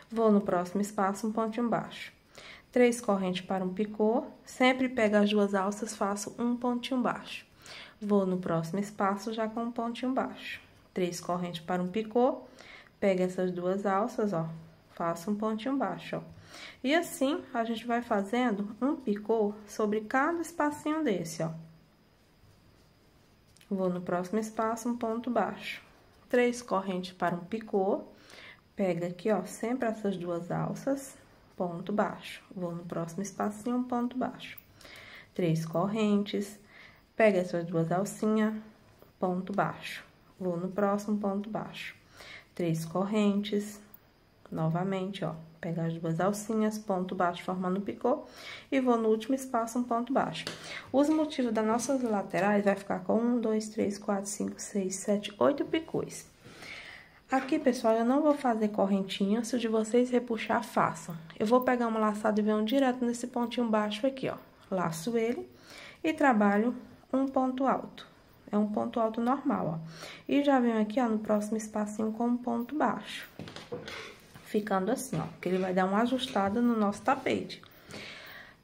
Vou no próximo espaço, um pontinho baixo. Três correntes para um picô, sempre pego as duas alças, faço um pontinho baixo. Vou no próximo espaço já com um pontinho baixo. Três correntes para um picô, pego essas duas alças, ó, faço um pontinho baixo, ó. E assim, a gente vai fazendo um picô sobre cada espacinho desse, ó. Vou no próximo espaço, um ponto baixo três correntes para um picô. Pega aqui, ó, sempre essas duas alças, ponto baixo. Vou no próximo espacinho, ponto baixo. Três correntes, pega essas duas alcinhas, ponto baixo. Vou no próximo ponto baixo. Três correntes, novamente, ó, pegar as duas alcinhas, ponto baixo formando picô, e vou no último espaço um ponto baixo. Os motivos das nossas laterais vai ficar com um, dois, três, quatro, cinco, seis, sete, oito picôs. Aqui, pessoal, eu não vou fazer correntinha, se o de vocês repuxar, façam. Eu vou pegar uma laçada e venho direto nesse pontinho baixo aqui, ó. Laço ele e trabalho um ponto alto. É um ponto alto normal, ó. E já venho aqui, ó, no próximo espacinho com um ponto baixo ficando assim, ó, que ele vai dar uma ajustada no nosso tapete.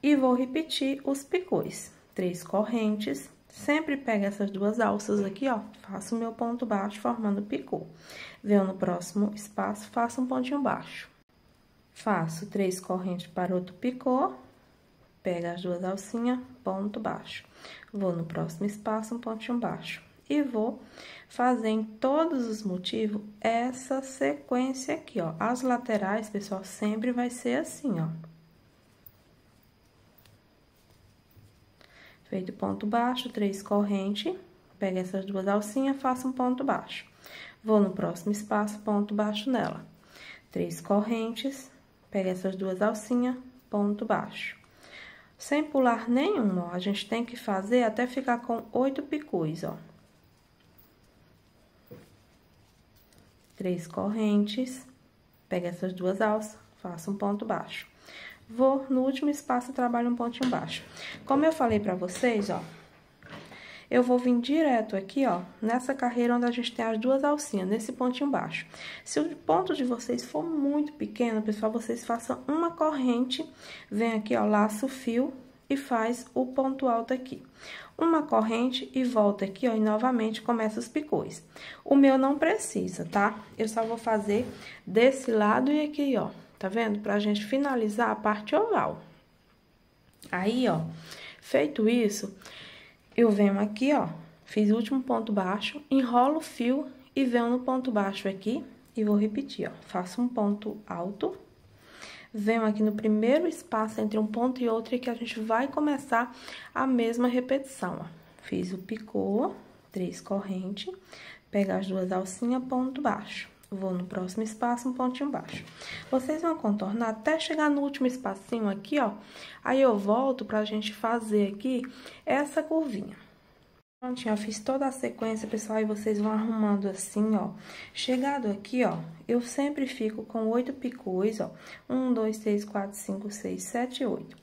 E vou repetir os picôs, três correntes, sempre pego essas duas alças aqui, ó, faço meu ponto baixo formando picô. Venho no próximo espaço, faço um pontinho baixo. Faço três correntes para outro picô, pego as duas alcinhas, ponto baixo. Vou no próximo espaço, um pontinho baixo e vou fazer em todos os motivos essa sequência aqui, ó. As laterais, pessoal, sempre vai ser assim, ó. Feito ponto baixo, três correntes, pega essas duas alcinhas, faço um ponto baixo. Vou no próximo espaço, ponto baixo nela. Três correntes, pega essas duas alcinhas, ponto baixo. Sem pular nenhum, ó, a gente tem que fazer até ficar com oito picôs, ó. três correntes, pega essas duas alças, faço um ponto baixo. Vou no último espaço trabalho um pontinho baixo. Como eu falei pra vocês, ó, eu vou vir direto aqui, ó, nessa carreira onde a gente tem as duas alcinhas, nesse pontinho baixo. Se o ponto de vocês for muito pequeno, pessoal, vocês façam uma corrente, vem aqui, ó, laço fio e faz o ponto alto aqui uma corrente e volta aqui, ó, e novamente começa os picôs. O meu não precisa, tá? Eu só vou fazer desse lado e aqui, ó, tá vendo? Pra gente finalizar a parte oval. Aí, ó, feito isso, eu venho aqui, ó, fiz o último ponto baixo, enrolo o fio e venho no ponto baixo aqui e vou repetir, ó. Faço um ponto alto, venham aqui no primeiro espaço entre um ponto e outro, e que a gente vai começar a mesma repetição, ó. Fiz o picô, três correntes, pego as duas alcinhas, ponto baixo. Vou no próximo espaço, um pontinho baixo. Vocês vão contornar até chegar no último espacinho aqui, ó. Aí eu volto pra gente fazer aqui essa curvinha. Prontinho, eu fiz toda a sequência, pessoal, e vocês vão arrumando assim, ó. Chegado aqui, ó, eu sempre fico com oito picôs, ó. Um, dois, três, quatro, cinco, seis, sete, oito.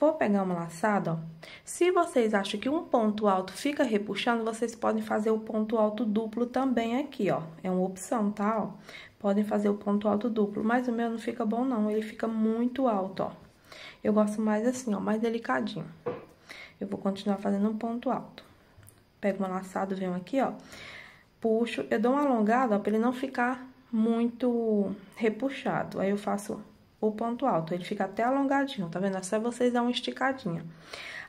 Vou pegar uma laçada, ó. Se vocês acham que um ponto alto fica repuxando, vocês podem fazer o ponto alto duplo também aqui, ó. É uma opção, tá, ó? Podem fazer o ponto alto duplo, mas o meu não fica bom, não. Ele fica muito alto, ó. Eu gosto mais assim, ó, mais delicadinho. Eu vou continuar fazendo um ponto alto. Pego uma laçada, venho aqui, ó. Puxo, eu dou uma alongada, ó, pra ele não ficar muito repuxado. Aí eu faço o ponto alto, ele fica até alongadinho, tá vendo? É só vocês dar uma esticadinha.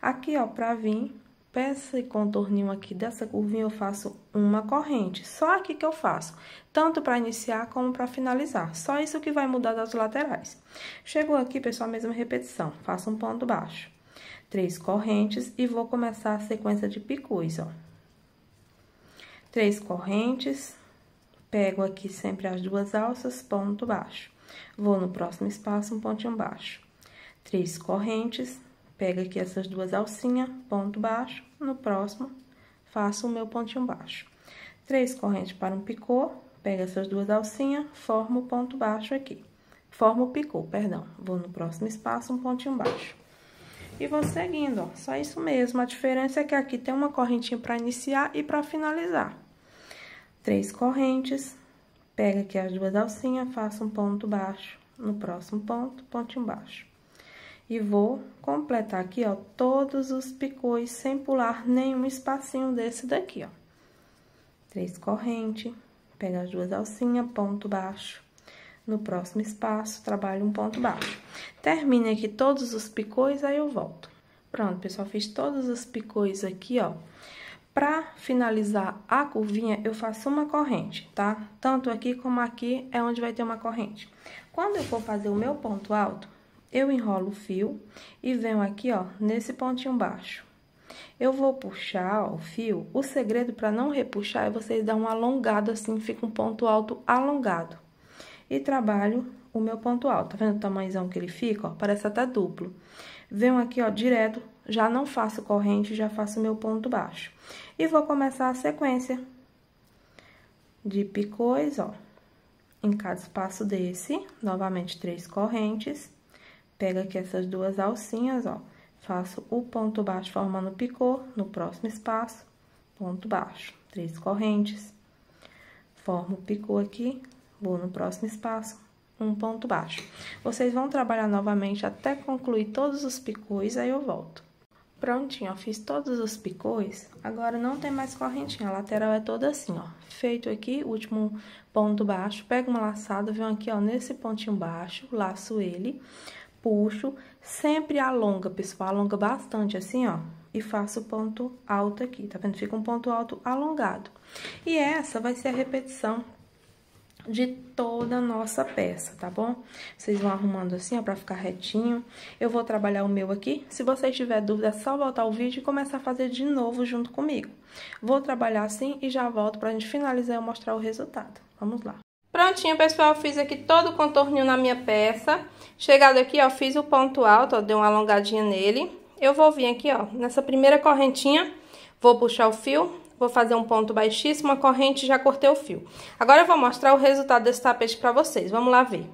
Aqui, ó, pra vir pra esse contorninho aqui dessa curvinha, eu faço uma corrente. Só aqui que eu faço, tanto para iniciar como para finalizar. Só isso que vai mudar das laterais. Chegou aqui, pessoal, a mesma repetição. Faço um ponto baixo. Três correntes e vou começar a sequência de picôs, ó. Três correntes, pego aqui sempre as duas alças, ponto baixo. Vou no próximo espaço, um pontinho baixo. Três correntes, pego aqui essas duas alcinhas, ponto baixo. No próximo, faço o meu pontinho baixo. Três correntes para um picô, pego essas duas alcinhas, formo o ponto baixo aqui. Formo o picô, perdão. Vou no próximo espaço, um pontinho baixo e vou seguindo, ó. Só isso mesmo. A diferença é que aqui tem uma correntinha para iniciar e para finalizar. Três correntes. Pega aqui as duas alcinhas, faço um ponto baixo. No próximo ponto, ponto embaixo E vou completar aqui, ó, todos os picôs sem pular nenhum espacinho desse daqui, ó. Três correntes. Pega as duas alcinhas, ponto baixo. No próximo espaço, trabalho um ponto baixo. Termine aqui todos os picôs, aí eu volto. Pronto, pessoal, fiz todos os picôs aqui, ó. Pra finalizar a curvinha, eu faço uma corrente, tá? Tanto aqui como aqui é onde vai ter uma corrente. Quando eu for fazer o meu ponto alto, eu enrolo o fio e venho aqui, ó, nesse pontinho baixo. Eu vou puxar ó, o fio. O segredo para não repuxar é vocês dar um alongado assim, fica um ponto alto alongado e trabalho o meu ponto alto. Tá vendo o tamanhozão que ele fica? Ó, parece até duplo. Venho aqui, ó, direto, já não faço corrente, já faço meu ponto baixo. E vou começar a sequência de picôs, ó. Em cada espaço desse, novamente três correntes. Pega aqui essas duas alcinhas, ó. Faço o ponto baixo formando picô no próximo espaço, ponto baixo, três correntes. Formo o picô aqui, vou no próximo espaço, um ponto baixo. Vocês vão trabalhar novamente até concluir todos os picôs, aí eu volto. Prontinho, ó, fiz todos os picôs, agora não tem mais correntinha, a lateral é toda assim, ó. Feito aqui, último ponto baixo, pego uma laçada, venho aqui, ó, nesse pontinho baixo, laço ele, puxo, sempre alonga, pessoal, alonga bastante assim, ó, e faço ponto alto aqui, tá vendo? Fica um ponto alto alongado. E essa vai ser a repetição de toda a nossa peça, tá bom? Vocês vão arrumando assim, ó, pra ficar retinho. Eu vou trabalhar o meu aqui. Se vocês tiverem dúvida, é só voltar o vídeo e começar a fazer de novo junto comigo. Vou trabalhar assim e já volto pra gente finalizar e mostrar o resultado. Vamos lá. Prontinho, pessoal, fiz aqui todo o contorninho na minha peça. Chegado aqui, ó, fiz o ponto alto, ó, dei uma alongadinha nele. Eu vou vir aqui, ó, nessa primeira correntinha, vou puxar o fio, vou fazer um ponto baixíssimo, a corrente já cortei o fio. Agora eu vou mostrar o resultado desse tapete para vocês, vamos lá ver.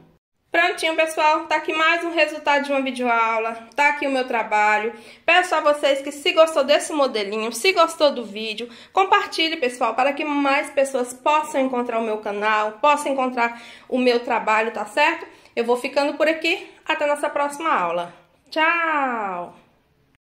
Prontinho, pessoal, tá aqui mais um resultado de uma videoaula, tá aqui o meu trabalho. Peço a vocês que se gostou desse modelinho, se gostou do vídeo, compartilhe, pessoal, para que mais pessoas possam encontrar o meu canal, possam encontrar o meu trabalho, tá certo? Eu vou ficando por aqui, até nossa próxima aula. Tchau!